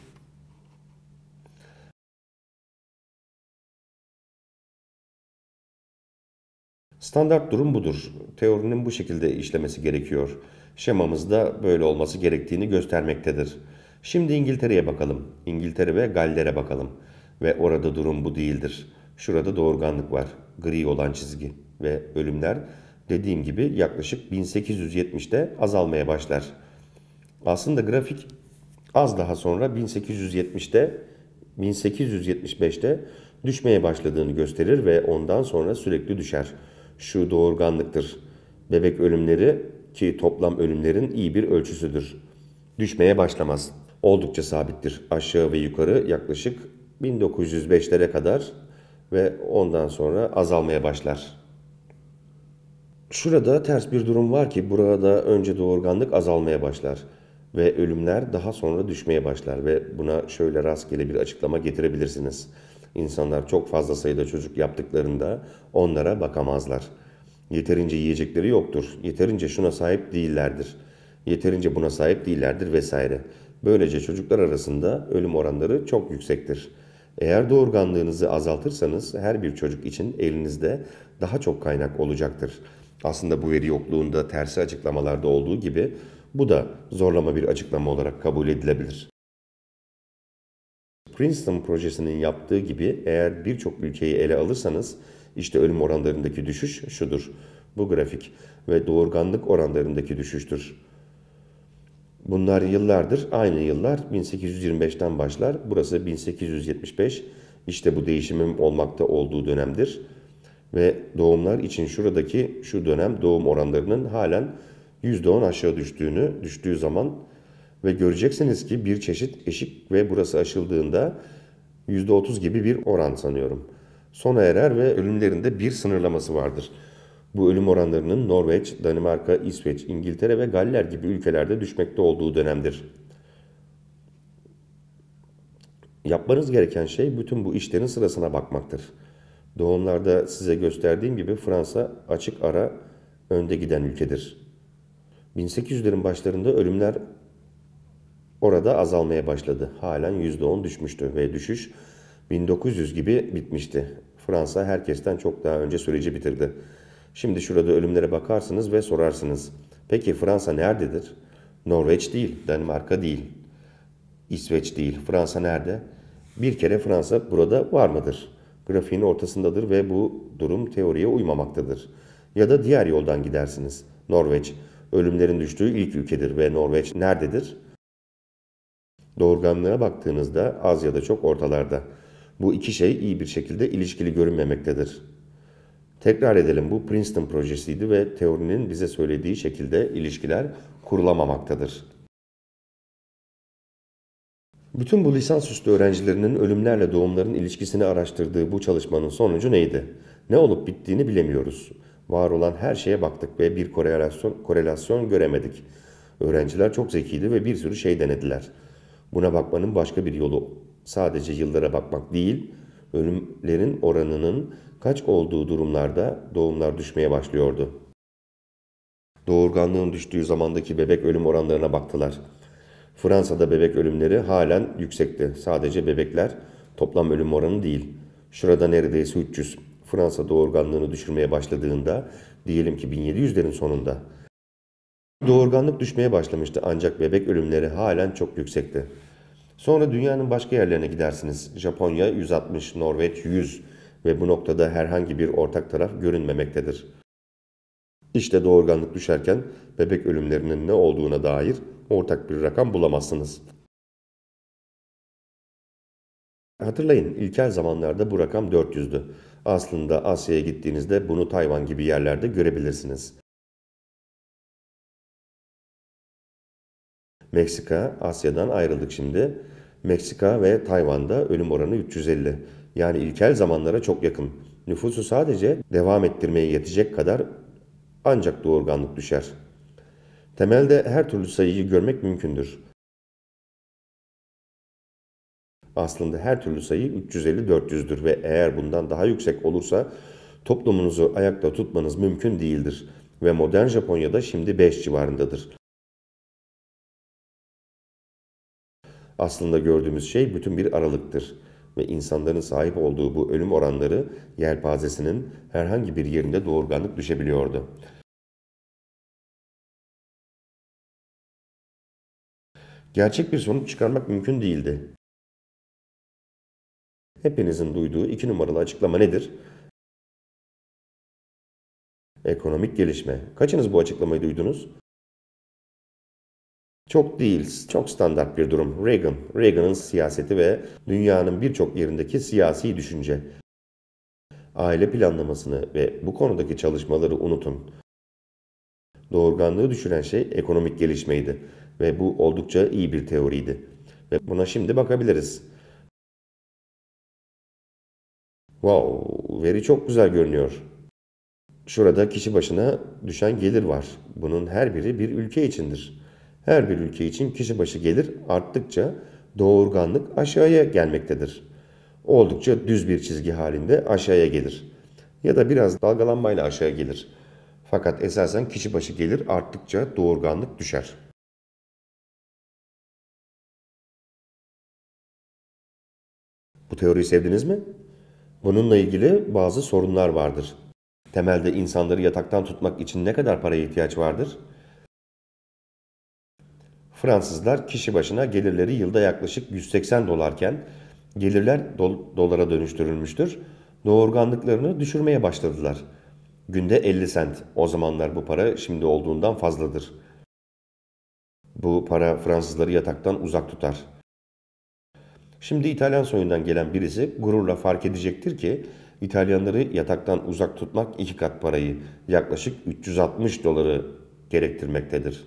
Standart durum budur. Teorinin bu şekilde işlemesi gerekiyor. Şemamızda böyle olması gerektiğini göstermektedir. Şimdi İngiltere'ye bakalım. İngiltere ve Galler'e bakalım. Ve orada durum bu değildir. Şurada doğurganlık var. Gri olan çizgi ve ölümler dediğim gibi yaklaşık 1870'te azalmaya başlar. Aslında grafik az daha sonra 1870'te 1875'te düşmeye başladığını gösterir ve ondan sonra sürekli düşer. Şu doğurganlıktır. Bebek ölümleri ki toplam ölümlerin iyi bir ölçüsüdür. Düşmeye başlamaz. Oldukça sabittir. Aşağı ve yukarı yaklaşık 1905'lere kadar ve ondan sonra azalmaya başlar. Şurada ters bir durum var ki burada önce doğurganlık azalmaya başlar ve ölümler daha sonra düşmeye başlar ve buna şöyle rastgele bir açıklama getirebilirsiniz. İnsanlar çok fazla sayıda çocuk yaptıklarında onlara bakamazlar. Yeterince yiyecekleri yoktur. Yeterince şuna sahip değillerdir. Yeterince buna sahip değillerdir vesaire. Böylece çocuklar arasında ölüm oranları çok yüksektir.'' Eğer doğurganlığınızı azaltırsanız her bir çocuk için elinizde daha çok kaynak olacaktır. Aslında bu veri yokluğunda tersi açıklamalarda olduğu gibi bu da zorlama bir açıklama olarak kabul edilebilir. Princeton projesinin yaptığı gibi eğer birçok ülkeyi ele alırsanız işte ölüm oranlarındaki düşüş şudur. Bu grafik ve doğurganlık oranlarındaki düşüştür. Bunlar yıllardır aynı yıllar 1825'ten başlar. Burası 1875 işte bu değişimin olmakta olduğu dönemdir. Ve doğumlar için şuradaki şu dönem doğum oranlarının halen %10 aşağı düştüğünü düştüğü zaman ve göreceksiniz ki bir çeşit eşik ve burası aşıldığında %30 gibi bir oran sanıyorum. Sona erer ve ölümlerinde bir sınırlaması vardır. Bu ölüm oranlarının Norveç, Danimarka, İsveç, İngiltere ve Galler gibi ülkelerde düşmekte olduğu dönemdir. Yapmanız gereken şey bütün bu işlerin sırasına bakmaktır. Doğumlarda size gösterdiğim gibi Fransa açık ara önde giden ülkedir. 1800'lerin başlarında ölümler orada azalmaya başladı. Halen %10 düşmüştü ve düşüş 1900 gibi bitmişti. Fransa herkesten çok daha önce süreci bitirdi. Şimdi şurada ölümlere bakarsınız ve sorarsınız. Peki Fransa nerededir? Norveç değil, Danimarka değil, İsveç değil. Fransa nerede? Bir kere Fransa burada var mıdır? Grafiğin ortasındadır ve bu durum teoriye uymamaktadır. Ya da diğer yoldan gidersiniz. Norveç, ölümlerin düştüğü ilk ülkedir ve Norveç nerededir? Doğurganlığına baktığınızda az ya da çok ortalarda. Bu iki şey iyi bir şekilde ilişkili görünmemektedir. Tekrar edelim bu Princeton projesiydi ve teorinin bize söylediği şekilde ilişkiler kurulamamaktadır. Bütün bu lisansüstü öğrencilerinin ölümlerle doğumların ilişkisini araştırdığı bu çalışmanın sonucu neydi? Ne olup bittiğini bilemiyoruz. Var olan her şeye baktık ve bir korelasyon, korelasyon göremedik. Öğrenciler çok zekiydi ve bir sürü şey denediler. Buna bakmanın başka bir yolu sadece yıllara bakmak değil, ölümlerin oranının kaç olduğu durumlarda doğumlar düşmeye başlıyordu. Doğurganlığın düştüğü zamandaki bebek ölüm oranlarına baktılar. Fransa'da bebek ölümleri halen yüksekti. Sadece bebekler toplam ölüm oranı değil. Şurada neredeyse 300. Fransa doğurganlığını düşürmeye başladığında diyelim ki 1700'lerin sonunda Doğurganlık düşmeye başlamıştı ancak bebek ölümleri halen çok yüksekti. Sonra dünyanın başka yerlerine gidersiniz. Japonya 160, Norveç 100, ve bu noktada herhangi bir ortak taraf görünmemektedir. İşte doğurganlık düşerken bebek ölümlerinin ne olduğuna dair ortak bir rakam bulamazsınız. Hatırlayın ilkel zamanlarda bu rakam 400'dü. Aslında Asya'ya gittiğinizde bunu Tayvan gibi yerlerde görebilirsiniz. Meksika, Asya'dan ayrıldık şimdi. Meksika ve Tayvan'da ölüm oranı 350 yani ilkel zamanlara çok yakın. Nüfusu sadece devam ettirmeye yetecek kadar ancak doğurganlık düşer. Temelde her türlü sayıyı görmek mümkündür. Aslında her türlü sayı 350-400'dür ve eğer bundan daha yüksek olursa toplumunuzu ayakta tutmanız mümkün değildir ve modern Japonya'da şimdi 5 civarındadır. Aslında gördüğümüz şey bütün bir aralıktır ve insanların sahip olduğu bu ölüm oranları yelpazesinin herhangi bir yerinde doğurganlık düşebiliyordu. Gerçek bir sonuç çıkarmak mümkün değildi. Hepinizin duyduğu iki numaralı açıklama nedir? Ekonomik gelişme. Kaçınız bu açıklamayı duydunuz? Çok değil, çok standart bir durum. Reagan, Reagan'ın siyaseti ve dünyanın birçok yerindeki siyasi düşünce. Aile planlamasını ve bu konudaki çalışmaları unutun. Doğurganlığı düşüren şey ekonomik gelişmeydi ve bu oldukça iyi bir teoriydi. Ve buna şimdi bakabiliriz. Wow, veri çok güzel görünüyor. Şurada kişi başına düşen gelir var. Bunun her biri bir ülke içindir her bir ülke için kişi başı gelir arttıkça doğurganlık aşağıya gelmektedir. Oldukça düz bir çizgi halinde aşağıya gelir. Ya da biraz dalgalanmayla aşağı gelir. Fakat esasen kişi başı gelir arttıkça doğurganlık düşer. Bu teoriyi sevdiniz mi? Bununla ilgili bazı sorunlar vardır. Temelde insanları yataktan tutmak için ne kadar paraya ihtiyaç vardır? Fransızlar kişi başına gelirleri yılda yaklaşık 180 dolarken gelirler dol dolara dönüştürülmüştür. Doğurganlıklarını düşürmeye başladılar. Günde 50 sent. O zamanlar bu para şimdi olduğundan fazladır. Bu para Fransızları yataktan uzak tutar. Şimdi İtalyan soyundan gelen birisi gururla fark edecektir ki İtalyanları yataktan uzak tutmak iki kat parayı yaklaşık 360 doları gerektirmektedir.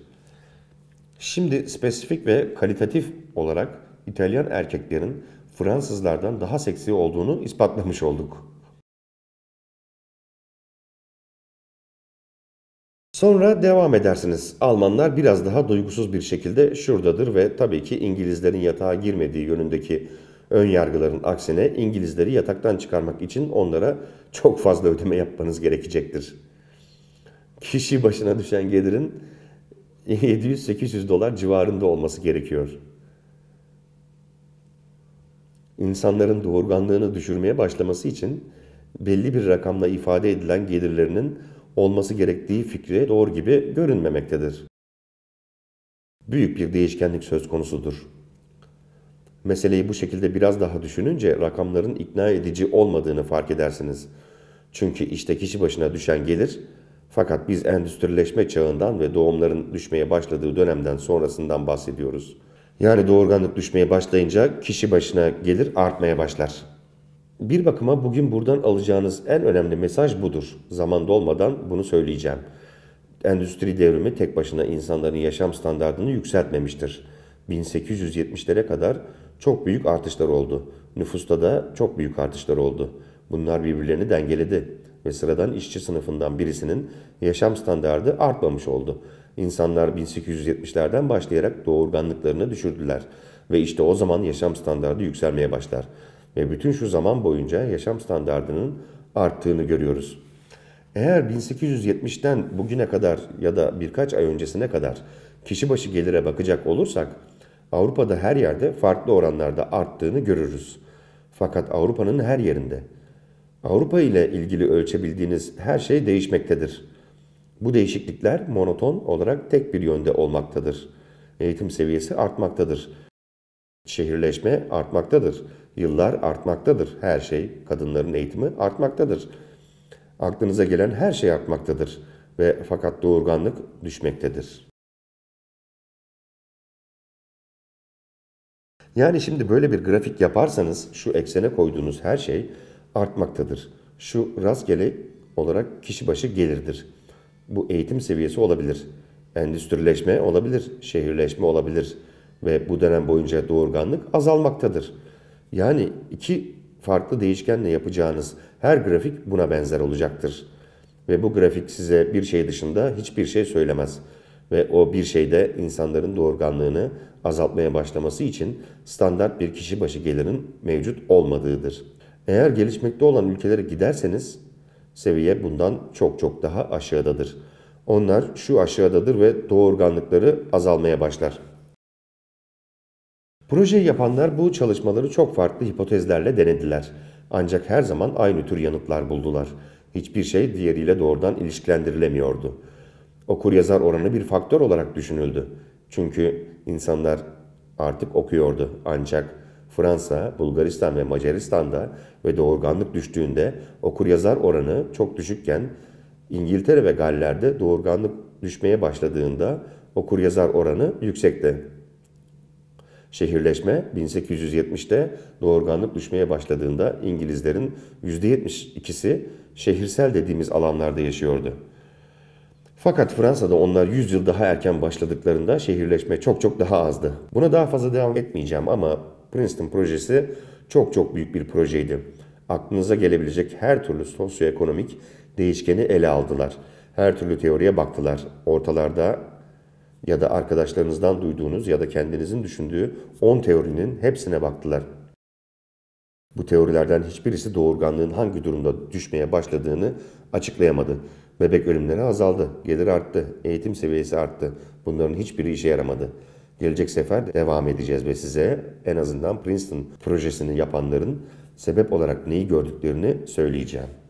Şimdi spesifik ve kalitatif olarak İtalyan erkeklerin Fransızlardan daha seksi olduğunu ispatlamış olduk. Sonra devam edersiniz. Almanlar biraz daha duygusuz bir şekilde şuradadır ve tabii ki İngilizlerin yatağa girmediği yönündeki ön yargıların aksine İngilizleri yataktan çıkarmak için onlara çok fazla ödeme yapmanız gerekecektir. Kişi başına düşen gelirin 700-800 dolar civarında olması gerekiyor. İnsanların doğurganlığını düşürmeye başlaması için belli bir rakamla ifade edilen gelirlerinin olması gerektiği fikri doğru gibi görünmemektedir. Büyük bir değişkenlik söz konusudur. Meseleyi bu şekilde biraz daha düşününce rakamların ikna edici olmadığını fark edersiniz. Çünkü işte kişi başına düşen gelir fakat biz endüstrileşme çağından ve doğumların düşmeye başladığı dönemden sonrasından bahsediyoruz. Yani doğurganlık düşmeye başlayınca kişi başına gelir artmaya başlar. Bir bakıma bugün buradan alacağınız en önemli mesaj budur. Zaman dolmadan bunu söyleyeceğim. Endüstri devrimi tek başına insanların yaşam standartını yükseltmemiştir. 1870'lere kadar çok büyük artışlar oldu. Nüfusta da çok büyük artışlar oldu. Bunlar birbirlerini dengeledi ve sıradan işçi sınıfından birisinin yaşam standardı artmamış oldu. İnsanlar 1870'lerden başlayarak doğurganlıklarını düşürdüler ve işte o zaman yaşam standardı yükselmeye başlar. Ve bütün şu zaman boyunca yaşam standartının arttığını görüyoruz. Eğer 1870'ten bugüne kadar ya da birkaç ay öncesine kadar kişi başı gelire bakacak olursak Avrupa'da her yerde farklı oranlarda arttığını görürüz. Fakat Avrupa'nın her yerinde Avrupa ile ilgili ölçebildiğiniz her şey değişmektedir. Bu değişiklikler monoton olarak tek bir yönde olmaktadır. Eğitim seviyesi artmaktadır. Şehirleşme artmaktadır. Yıllar artmaktadır. Her şey, kadınların eğitimi artmaktadır. Aklınıza gelen her şey artmaktadır ve fakat doğurganlık düşmektedir. Yani şimdi böyle bir grafik yaparsanız şu eksene koyduğunuz her şey artmaktadır. Şu rastgele olarak kişi başı gelirdir. Bu eğitim seviyesi olabilir. Endüstrileşme olabilir, şehirleşme olabilir ve bu dönem boyunca doğurganlık azalmaktadır. Yani iki farklı değişkenle yapacağınız her grafik buna benzer olacaktır. Ve bu grafik size bir şey dışında hiçbir şey söylemez. Ve o bir şeyde insanların doğurganlığını azaltmaya başlaması için standart bir kişi başı gelirin mevcut olmadığıdır. Eğer gelişmekte olan ülkelere giderseniz seviye bundan çok çok daha aşağıdadır. Onlar şu aşağıdadır ve doğurganlıkları azalmaya başlar. Projeyi yapanlar bu çalışmaları çok farklı hipotezlerle denediler. Ancak her zaman aynı tür yanıtlar buldular. Hiçbir şey diğeriyle doğrudan ilişkilendirilemiyordu. Okur-yazar oranı bir faktör olarak düşünüldü. Çünkü insanlar artık okuyordu ancak Fransa, Bulgaristan ve Macaristan'da ve doğurganlık düştüğünde okur-yazar oranı çok düşükken İngiltere ve Galler'de doğurganlık düşmeye başladığında okur-yazar oranı yüksekti. Şehirleşme 1870'te doğurganlık düşmeye başladığında İngilizlerin %72'si şehirsel dediğimiz alanlarda yaşıyordu. Fakat Fransa'da onlar 100 yıl daha erken başladıklarında şehirleşme çok çok daha azdı. Buna daha fazla devam etmeyeceğim ama Princeton projesi çok çok büyük bir projeydi. Aklınıza gelebilecek her türlü sosyoekonomik değişkeni ele aldılar. Her türlü teoriye baktılar. Ortalarda ya da arkadaşlarınızdan duyduğunuz ya da kendinizin düşündüğü 10 teorinin hepsine baktılar. Bu teorilerden hiçbirisi doğurganlığın hangi durumda düşmeye başladığını açıklayamadı. Bebek ölümleri azaldı, gelir arttı, eğitim seviyesi arttı. Bunların hiçbiri işe yaramadı. Gelecek sefer devam edeceğiz ve size en azından Princeton projesini yapanların sebep olarak neyi gördüklerini söyleyeceğim.